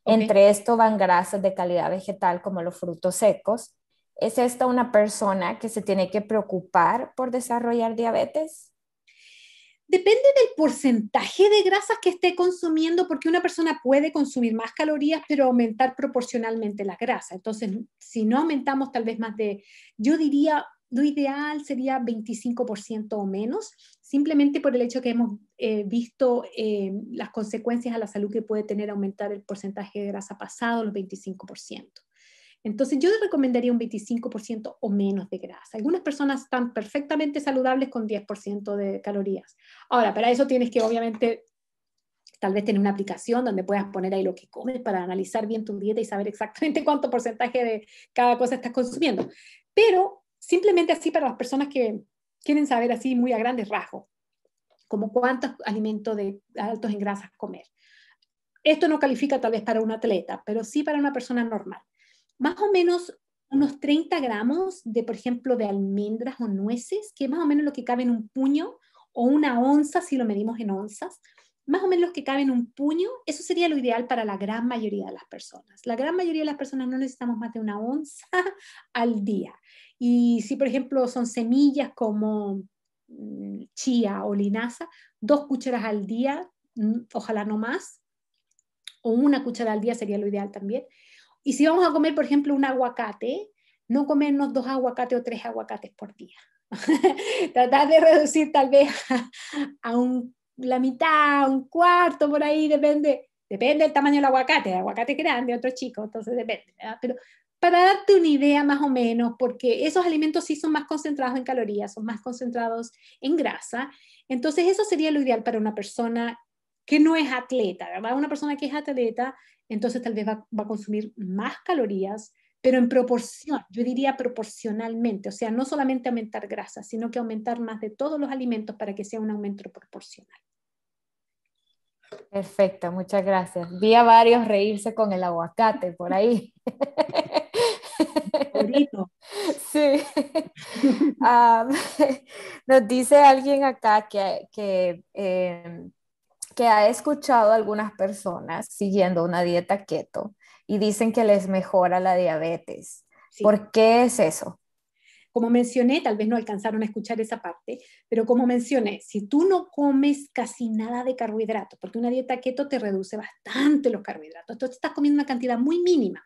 Entre esto van grasas de calidad vegetal como los frutos secos. ¿Es esta una persona que se tiene que preocupar por desarrollar diabetes? Depende del porcentaje de grasas que esté consumiendo, porque una persona puede consumir más calorías, pero aumentar proporcionalmente la grasa. Entonces, si no aumentamos tal vez más de, yo diría, lo ideal sería 25% o menos, simplemente por el hecho que hemos eh, visto eh, las consecuencias a la salud que puede tener aumentar el porcentaje de grasa pasado, los 25%. Entonces yo recomendaría un 25% o menos de grasa. Algunas personas están perfectamente saludables con 10% de calorías. Ahora, para eso tienes que obviamente tal vez tener una aplicación donde puedas poner ahí lo que comes para analizar bien tu dieta y saber exactamente <laughs> cuánto porcentaje de cada cosa estás consumiendo. Pero simplemente así para las personas que quieren saber así muy a grandes rasgos, como cuántos alimentos de, altos en grasas comer. Esto no califica tal vez para un atleta, pero sí para una persona normal. Más o menos unos 30 gramos de, por ejemplo, de almendras o nueces, que es más o menos lo que cabe en un puño, o una onza, si lo medimos en onzas, más o menos lo que cabe en un puño, eso sería lo ideal para la gran mayoría de las personas. La gran mayoría de las personas no necesitamos más de una onza <laughs> al día. Y si, por ejemplo, son semillas como mm, chía o linaza, dos cucharas al día, mm, ojalá no más, o una cuchara al día sería lo ideal también. Y si vamos a comer, por ejemplo, un aguacate, no comernos dos aguacates o tres aguacates por día. <laughs> Tratar de reducir tal vez a, la mitad, un cuarto, por ahí, depende. Depende del tamaño del aguacate, el aguacate es grande, otro chico, entonces depende. Pero para darte una idea más o menos, porque esos alimentos sí son más concentrados en calorías, son más concentrados en grasa. Entonces, eso sería lo ideal para una persona que no es atleta, ¿verdad? Una persona que es atleta, entonces tal vez va, a consumir más calorías, pero en proporción, yo diría proporcionalmente, o sea, no solamente aumentar grasa, sino que aumentar más de todos los alimentos para que sea un aumento proporcional. Perfecto, muchas gracias. Vi a varios reírse con el aguacate por ahí. <laughs> <laughs> sí. <laughs> <laughs> nos dice alguien acá que, em, que, ha escuchado a algunas personas siguiendo una dieta keto y dicen que les mejora la diabetes. ¿Por qué es eso? Como mencioné, tal vez no alcanzaron a escuchar esa parte, pero como mencioné, si tú no comes casi nada de carbohidratos, porque una dieta keto te reduce bastante los carbohidratos, entonces estás comiendo una cantidad muy mínima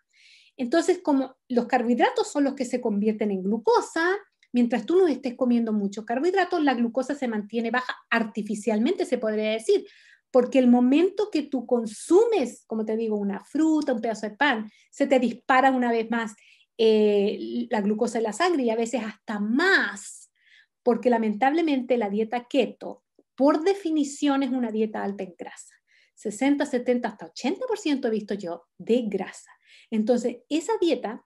entonces, como los carbohidratos son los que se convierten en glucosa, mientras tú no estés comiendo muchos carbohidratos, la glucosa se mantiene baja artificialmente, se podría decir, porque el momento que tú consumes, como te digo, una fruta, un pedazo de pan, se te dispara una vez más eh, la glucosa en la sangre y a veces hasta más, porque lamentablemente la dieta keto, por definición, es una dieta alta en grasa. 60, 70, hasta 80% he visto yo de grasa. Entonces, esa dieta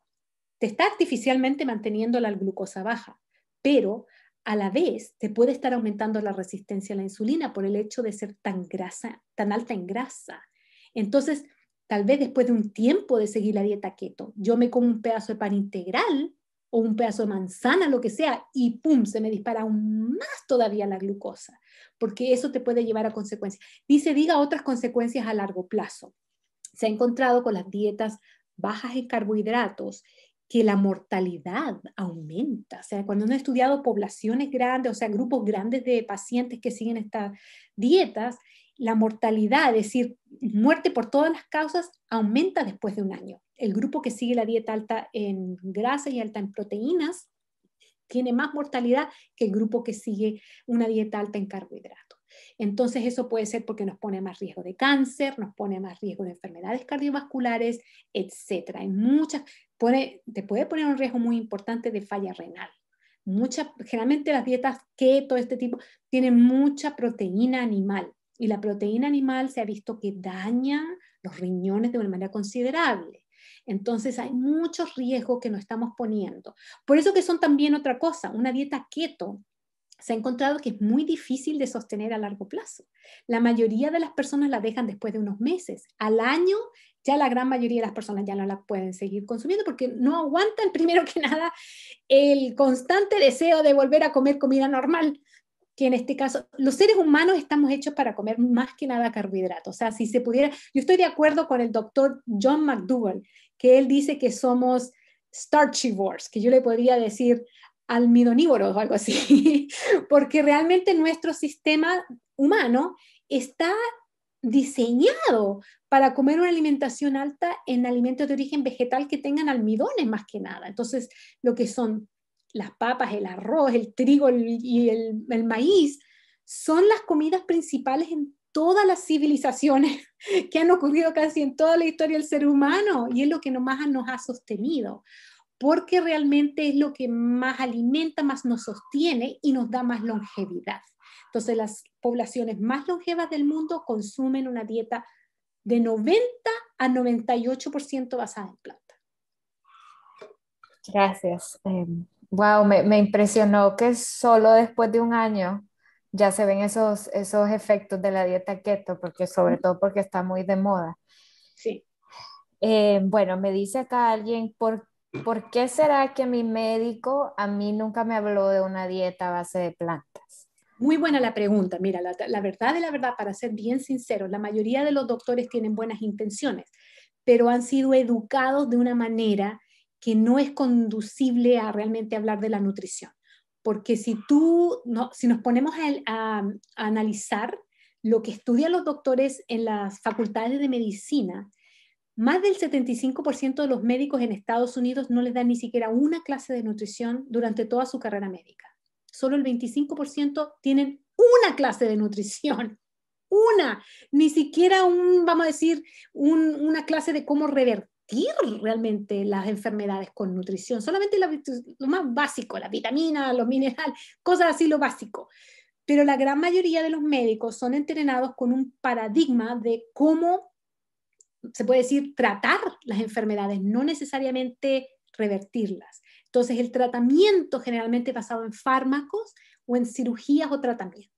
te está artificialmente manteniendo la glucosa baja, pero a la vez te puede estar aumentando la resistencia a la insulina por el hecho de ser tan grasa, tan alta en grasa. Entonces, tal vez después de un tiempo de seguir la dieta keto, yo me como un pedazo de pan integral o un pedazo de manzana, lo que sea, y pum, se me dispara aún más todavía la glucosa, porque eso te puede llevar a consecuencias. Dice, diga otras consecuencias a largo plazo. Se ha encontrado con las dietas bajas en carbohidratos, que la mortalidad aumenta. O sea, cuando han estudiado poblaciones grandes, o sea, grupos grandes de pacientes que siguen estas dietas, la mortalidad, es decir, muerte por todas las causas, aumenta después de un año. El grupo que sigue la dieta alta en grasa y alta en proteínas tiene más mortalidad que el grupo que sigue una dieta alta en carbohidratos. Entonces eso puede ser porque nos pone más riesgo de cáncer, nos pone más riesgo de enfermedades cardiovasculares, etc. muchas, te puede poner un riesgo muy importante de falla renal. Muchas, generalmente las dietas keto, de este tipo, tienen mucha proteína animal y la proteína animal se ha visto que daña los riñones de una manera considerable. Entonces hay muchos riesgos que nos estamos poniendo. Por eso que son también otra cosa, una dieta keto se ha encontrado que es muy difícil de sostener a largo plazo. La mayoría de las personas la dejan después de unos meses. Al año ya la gran mayoría de las personas ya no la pueden seguir consumiendo porque no aguantan <laughs> primero que nada el constante deseo de volver a comer comida normal que en este caso los seres humanos estamos hechos para comer más que nada carbohidratos. O sea, si se pudiera, yo estoy de acuerdo con el doctor John McDougall, que él dice que somos starchivores, que yo le podría decir almidonívoros o algo así, <laughs> porque realmente nuestro sistema humano está diseñado para comer una alimentación alta en alimentos de origen vegetal que tengan almidones más que nada. Entonces, lo que son las papas, el arroz, el trigo y el, maíz son las comidas principales en todas las civilizaciones <laughs> que han ocurrido casi en toda la historia del ser humano y es lo que más nos ha sostenido porque realmente es lo que más alimenta, más nos sostiene y nos da más longevidad. Entonces las poblaciones más longevas del mundo consumen una dieta de 90 a 98% basada en planta. Gracias. Em, wow, me, impresionó que solo después de un año ya se ven esos, esos efectos de la dieta keto, porque sobre todo porque está muy de moda. Sí. Eh, bueno, me dice acá alguien, ¿por ¿por qué será que mi médico a mí nunca me habló de una dieta a base de plantas? Muy buena la pregunta. Mira, la, verdad de la verdad, para ser bien sincero, la mayoría de los doctores tienen buenas intenciones, pero han sido educados de una manera que no es conducible a realmente hablar de la nutrición. Porque si tú, no, si nos ponemos a analizar lo que estudian los doctores en las facultades de medicina, más del 75% de los médicos en Estados Unidos no les dan ni siquiera una clase de nutrición durante toda su carrera médica. Solo el 25% tienen una clase de nutrición. <laughs> Una, ni siquiera un, vamos a decir, una clase de cómo revertir realmente las enfermedades con nutrición, solamente lo más básico, las vitaminas, los minerales, cosas así, lo básico. Pero la gran mayoría de los médicos son entrenados con un paradigma de cómo se puede decir, tratar las enfermedades, no necesariamente revertirlas. Entonces, el tratamiento generalmente basado en fármacos o en cirugías o tratamientos.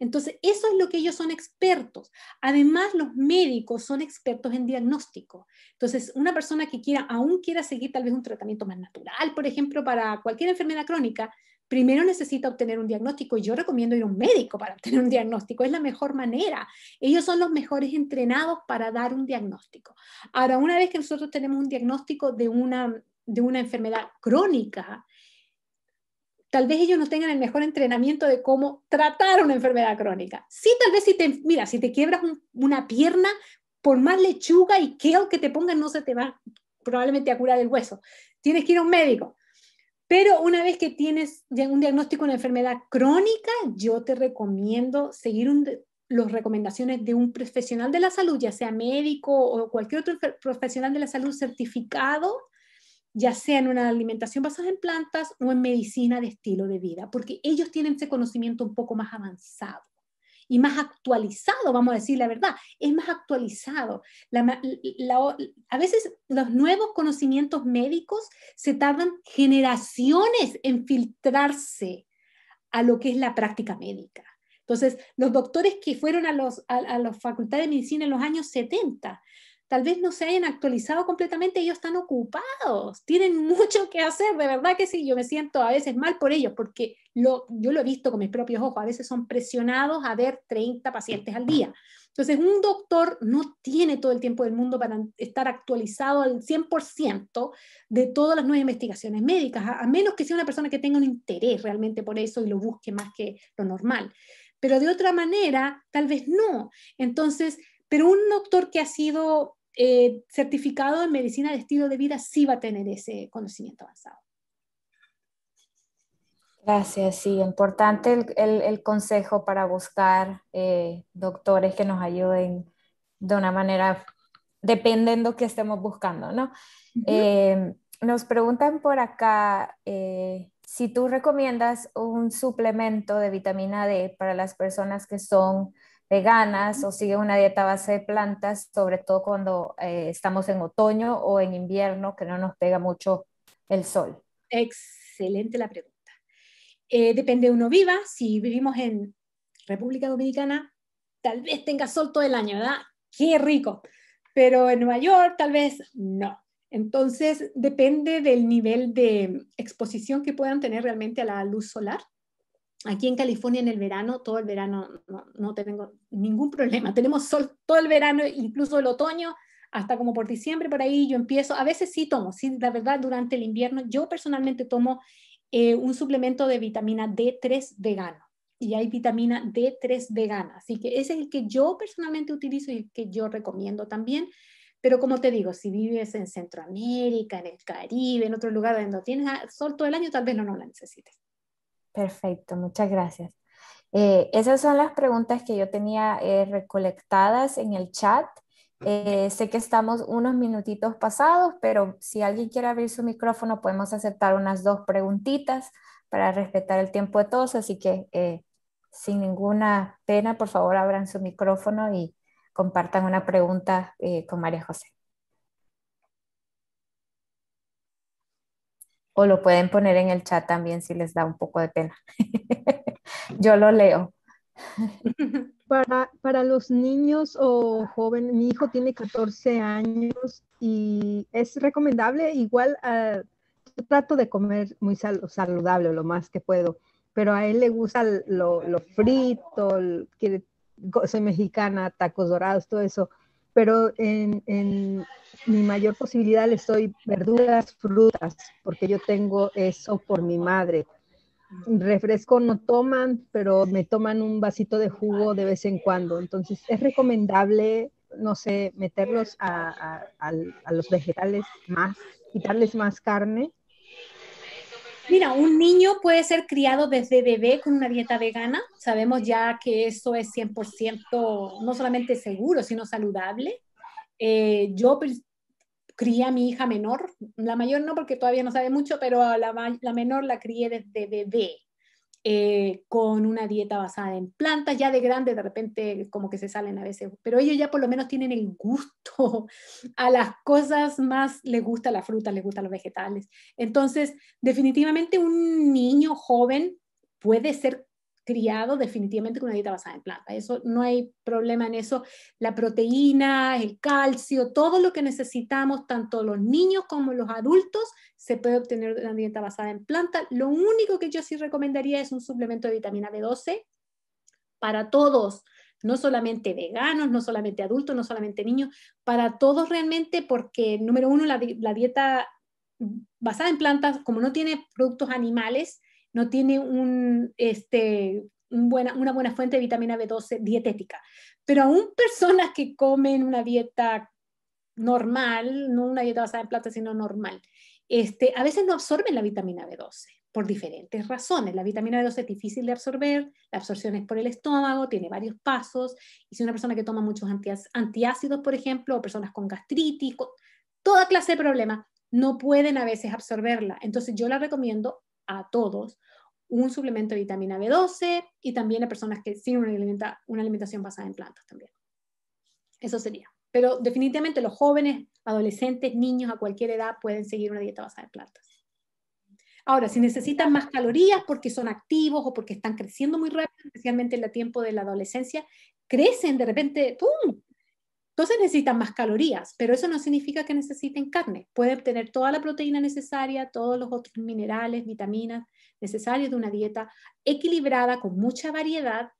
Entonces, eso es lo que ellos son expertos. Además, los médicos son expertos en diagnóstico. Entonces, una persona que quiera, aún quiera seguir tal vez un tratamiento más natural, por ejemplo, para cualquier enfermedad crónica, primero necesita obtener un diagnóstico. y Yo recomiendo ir a un médico para <laughs> obtener un diagnóstico, es la mejor manera. Ellos son los mejores entrenados para dar un diagnóstico. Ahora, una vez que nosotros tenemos un diagnóstico de una, de una enfermedad crónica, tal vez ellos no tengan el mejor entrenamiento de cómo tratar una enfermedad crónica. Sí, tal vez si te, mira, si te quiebras una pierna, por más lechuga y kale que te pongan, no se te va probablemente a curar el hueso. Tienes que ir a un médico pero una vez que tienes un diagnóstico de una enfermedad crónica, yo te recomiendo seguir las recomendaciones de un profesional de la salud, ya sea médico o cualquier otro profesional de la salud certificado, ya sea en una alimentación basada en plantas o en medicina de estilo de vida, porque ellos tienen ese conocimiento un poco más avanzado y más actualizado, vamos a decir la verdad, es más actualizado. a veces los nuevos conocimientos médicos se tardan generaciones en filtrarse a lo que es la práctica médica. Entonces, los doctores que fueron a, los, a, a la facultad de medicina en los años 70 tal vez no se hayan actualizado completamente, ellos están ocupados, tienen <laughs> mucho que hacer, de verdad que sí, yo me siento a veces mal por ellos, porque lo, yo lo he visto con mis propios ojos, a veces son presionados a ver 30 pacientes al día. Entonces, un doctor no tiene todo el tiempo del mundo para estar actualizado al 100% de todas las nuevas investigaciones médicas, a menos que sea una persona que tenga un interés realmente por eso y lo busque más que lo normal. Pero de otra manera, tal vez no. Entonces, pero un doctor que ha sido eh, certificado en medicina de estilo de vida sí va a tener ese conocimiento avanzado. Gracias, sí, importante el, el, consejo para buscar eh, doctores que nos ayuden de una manera, dependiendo que estemos buscando, ¿no? Eh, nos preguntan por acá si tú recomiendas un suplemento de vitamina D para las personas que son veganas o sigue una dieta base de plantas, sobre todo cuando eh, estamos en otoño o en invierno, que no nos pega mucho el sol? Excelente la pregunta. Eh, depende de uno viva, si vivimos en República Dominicana, tal vez tenga sol todo el año, ¿verdad? Qué rico, pero en Nueva York tal vez no. Entonces, depende del nivel de exposición que puedan tener realmente a la luz solar aquí en California en el verano, todo el verano no, no tengo ningún problema. <laughs> Tenemos sol todo el verano, incluso el otoño, hasta como por diciembre, por ahí yo empiezo. A veces sí tomo, sí, la verdad, durante el invierno yo personalmente tomo eh, un suplemento de vitamina D3 vegano. Y hay vitamina D3 vegana. Así que ese es el que yo personalmente utilizo y el que yo recomiendo también. Pero como te digo, si vives en Centroamérica, en el Caribe, en otro lugar donde tienes sol todo el año, tal vez no, no la necesites. Perfecto, muchas gracias. Eh, esas son las preguntas que yo tenía eh, recolectadas en el chat. Eh, sé que estamos unos minutitos pasados, pero si alguien quiere abrir su micrófono, podemos aceptar unas dos preguntitas para respetar el tiempo de todos. Así que sin ninguna pena, por favor, abran su micrófono y compartan una pregunta con María José. o lo pueden poner en el chat también si les da un poco de pena. <laughs> Yo lo leo. <laughs> Para, para, los niños o jóvenes, mi hijo tiene 14 años y es recomendable, igual ah, trato de comer muy sal, saludable lo más que puedo, pero a él le gusta lo, frito, soy mexicana, tacos dorados, todo eso pero en, mi mayor posibilidad les doy verduras, frutas, porque yo tengo eso por mi madre. Refresco no toman, pero me toman un vasito de jugo de vez en cuando. Entonces es recomendable, no sé, meterlos a los vegetales más, quitarles más carne Mira, un niño puede ser criado desde bebé con una dieta vegana. Sabemos ya que eso es 100% no solamente seguro, sino saludable. Eh, yo pues, cría a mi hija menor, la mayor no porque todavía no sabe mucho, pero a la, menor la crié desde bebé eh, con una dieta basada en plantas, ya de grande de repente como que se salen a veces, pero ellos ya por lo menos tienen el gusto <laughs> a las cosas más, les gusta la fruta, les gustan los vegetales. Entonces, definitivamente un niño joven puede ser criado definitivamente con una dieta basada en planta. Eso no hay problema en eso. La proteína, el calcio, todo lo que necesitamos, tanto los niños como los adultos, se puede obtener de una dieta basada en planta. Lo único que yo sí recomendaría es un suplemento de vitamina B12 para todos, no solamente veganos, no solamente adultos, no solamente niños, para todos realmente, porque número uno, la, la dieta basada en plantas, como no tiene productos animales, no tiene este, una buena fuente de vitamina B12 dietética. Pero aún personas que comen una dieta normal, no una dieta basada en plata, sino normal, este, a veces no absorben la vitamina B12 por diferentes razones. La vitamina B12 es difícil de absorber, la absorción es por el estómago, tiene varios pasos, y si una persona que toma muchos antiácidos, por ejemplo, o personas con gastritis, toda clase de problemas, no pueden a veces absorberla. Entonces yo la recomiendo a todos un suplemento de vitamina B12 y también a personas que siguen una, alimentación basada en plantas también. Eso sería. Pero definitivamente los jóvenes, adolescentes, niños a cualquier edad pueden seguir una dieta basada en plantas. Ahora, si necesitan más calorías porque son activos o porque están creciendo muy rápido, especialmente en el tiempo de la adolescencia, crecen de repente, ¡pum! Entonces necesitan más calorías, pero eso no significa que necesiten carne. Pueden obtener toda la proteína necesaria, todos los otros minerales, vitaminas necesarios de una dieta equilibrada con mucha variedad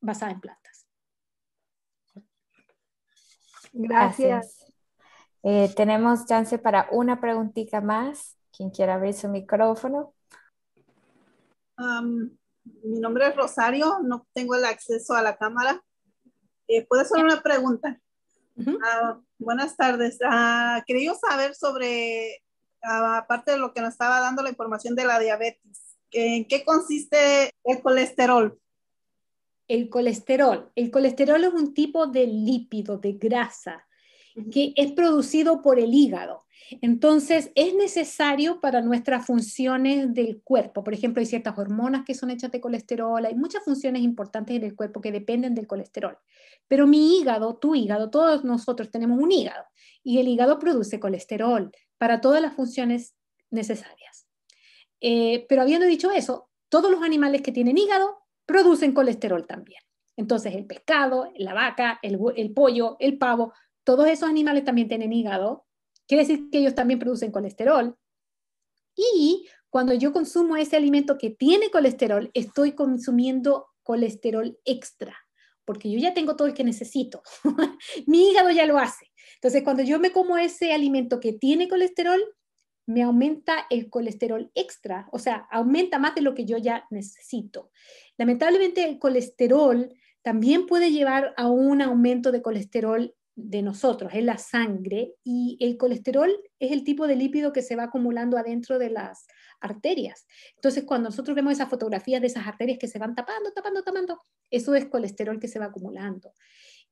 basada en plantas. Gracias. Eh, tenemos chance para una preguntita más. Quien quiera abrir su micrófono. mi nombre es Rosario, no tengo el acceso a la cámara. Eh, hacer una pregunta? Ah, buenas tardes. Ah, quería saber sobre, ah, aparte de lo que nos estaba dando la información de la diabetes, ¿en qué consiste el colesterol? El colesterol. El colesterol es un tipo de lípido, de grasa, que es producido por el hígado. Entonces, es necesario para nuestras funciones del cuerpo. Por ejemplo, hay ciertas hormonas que son hechas de colesterol, hay muchas funciones importantes en el cuerpo que dependen del colesterol. Pero mi hígado, tu hígado, todos nosotros tenemos un hígado y el hígado produce colesterol para todas las funciones necesarias. Eh, pero habiendo dicho eso, todos los animales que tienen hígado producen colesterol también. Entonces, el pescado, la vaca, el, el pollo, el pavo, todos esos animales también tienen hígado Quiere decir que ellos también producen colesterol. Y cuando yo consumo ese alimento que tiene colesterol, estoy consumiendo colesterol extra, porque yo ya tengo todo el que necesito. <laughs> Mi hígado ya lo hace. Entonces, cuando yo me como ese alimento que tiene colesterol, me aumenta el colesterol extra, o sea, aumenta más de lo que yo ya necesito. Lamentablemente, el colesterol también puede llevar a un aumento de colesterol de nosotros, es la sangre, y el colesterol es el tipo de lípido que se va acumulando adentro de las arterias. Entonces, cuando nosotros vemos esas fotografías de esas arterias que se van tapando, tapando, tapando, eso es colesterol que se va acumulando.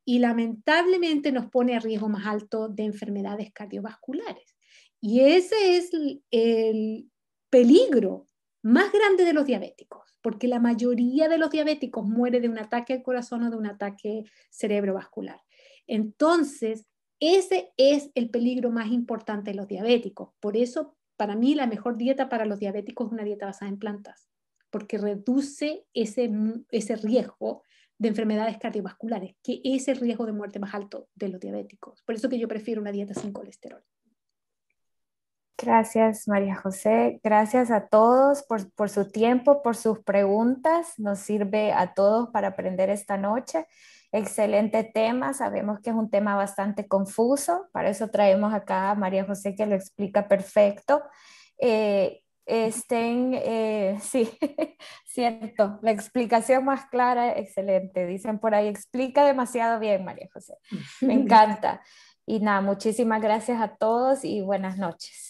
Y lamentablemente nos pone a riesgo más alto de enfermedades cardiovasculares. Y ese es el peligro más grande de los diabéticos, porque la mayoría de los diabéticos muere de un ataque al corazón o de un ataque cerebrovascular. Entonces, ese es el peligro más importante de los diabéticos. Por eso, para mí, la mejor dieta para los diabéticos es una dieta basada en plantas, porque reduce ese, ese riesgo de enfermedades cardiovasculares, que es el riesgo de muerte más alto de los diabéticos. Por eso que yo prefiero una dieta sin colesterol. Gracias, María José. Gracias a todos por, su tiempo, por sus preguntas. Nos sirve a todos para aprender esta noche. Excelente tema. Sabemos que es un tema bastante confuso. Para eso traemos acá a María José que lo explica perfecto. Eh, estén, eh, <laughs> sí, cierto, la explicación más clara, excelente. Dicen por ahí, explica demasiado bien, María José. Me <laughs> encanta. Y nada, muchísimas gracias a todos y buenas noches.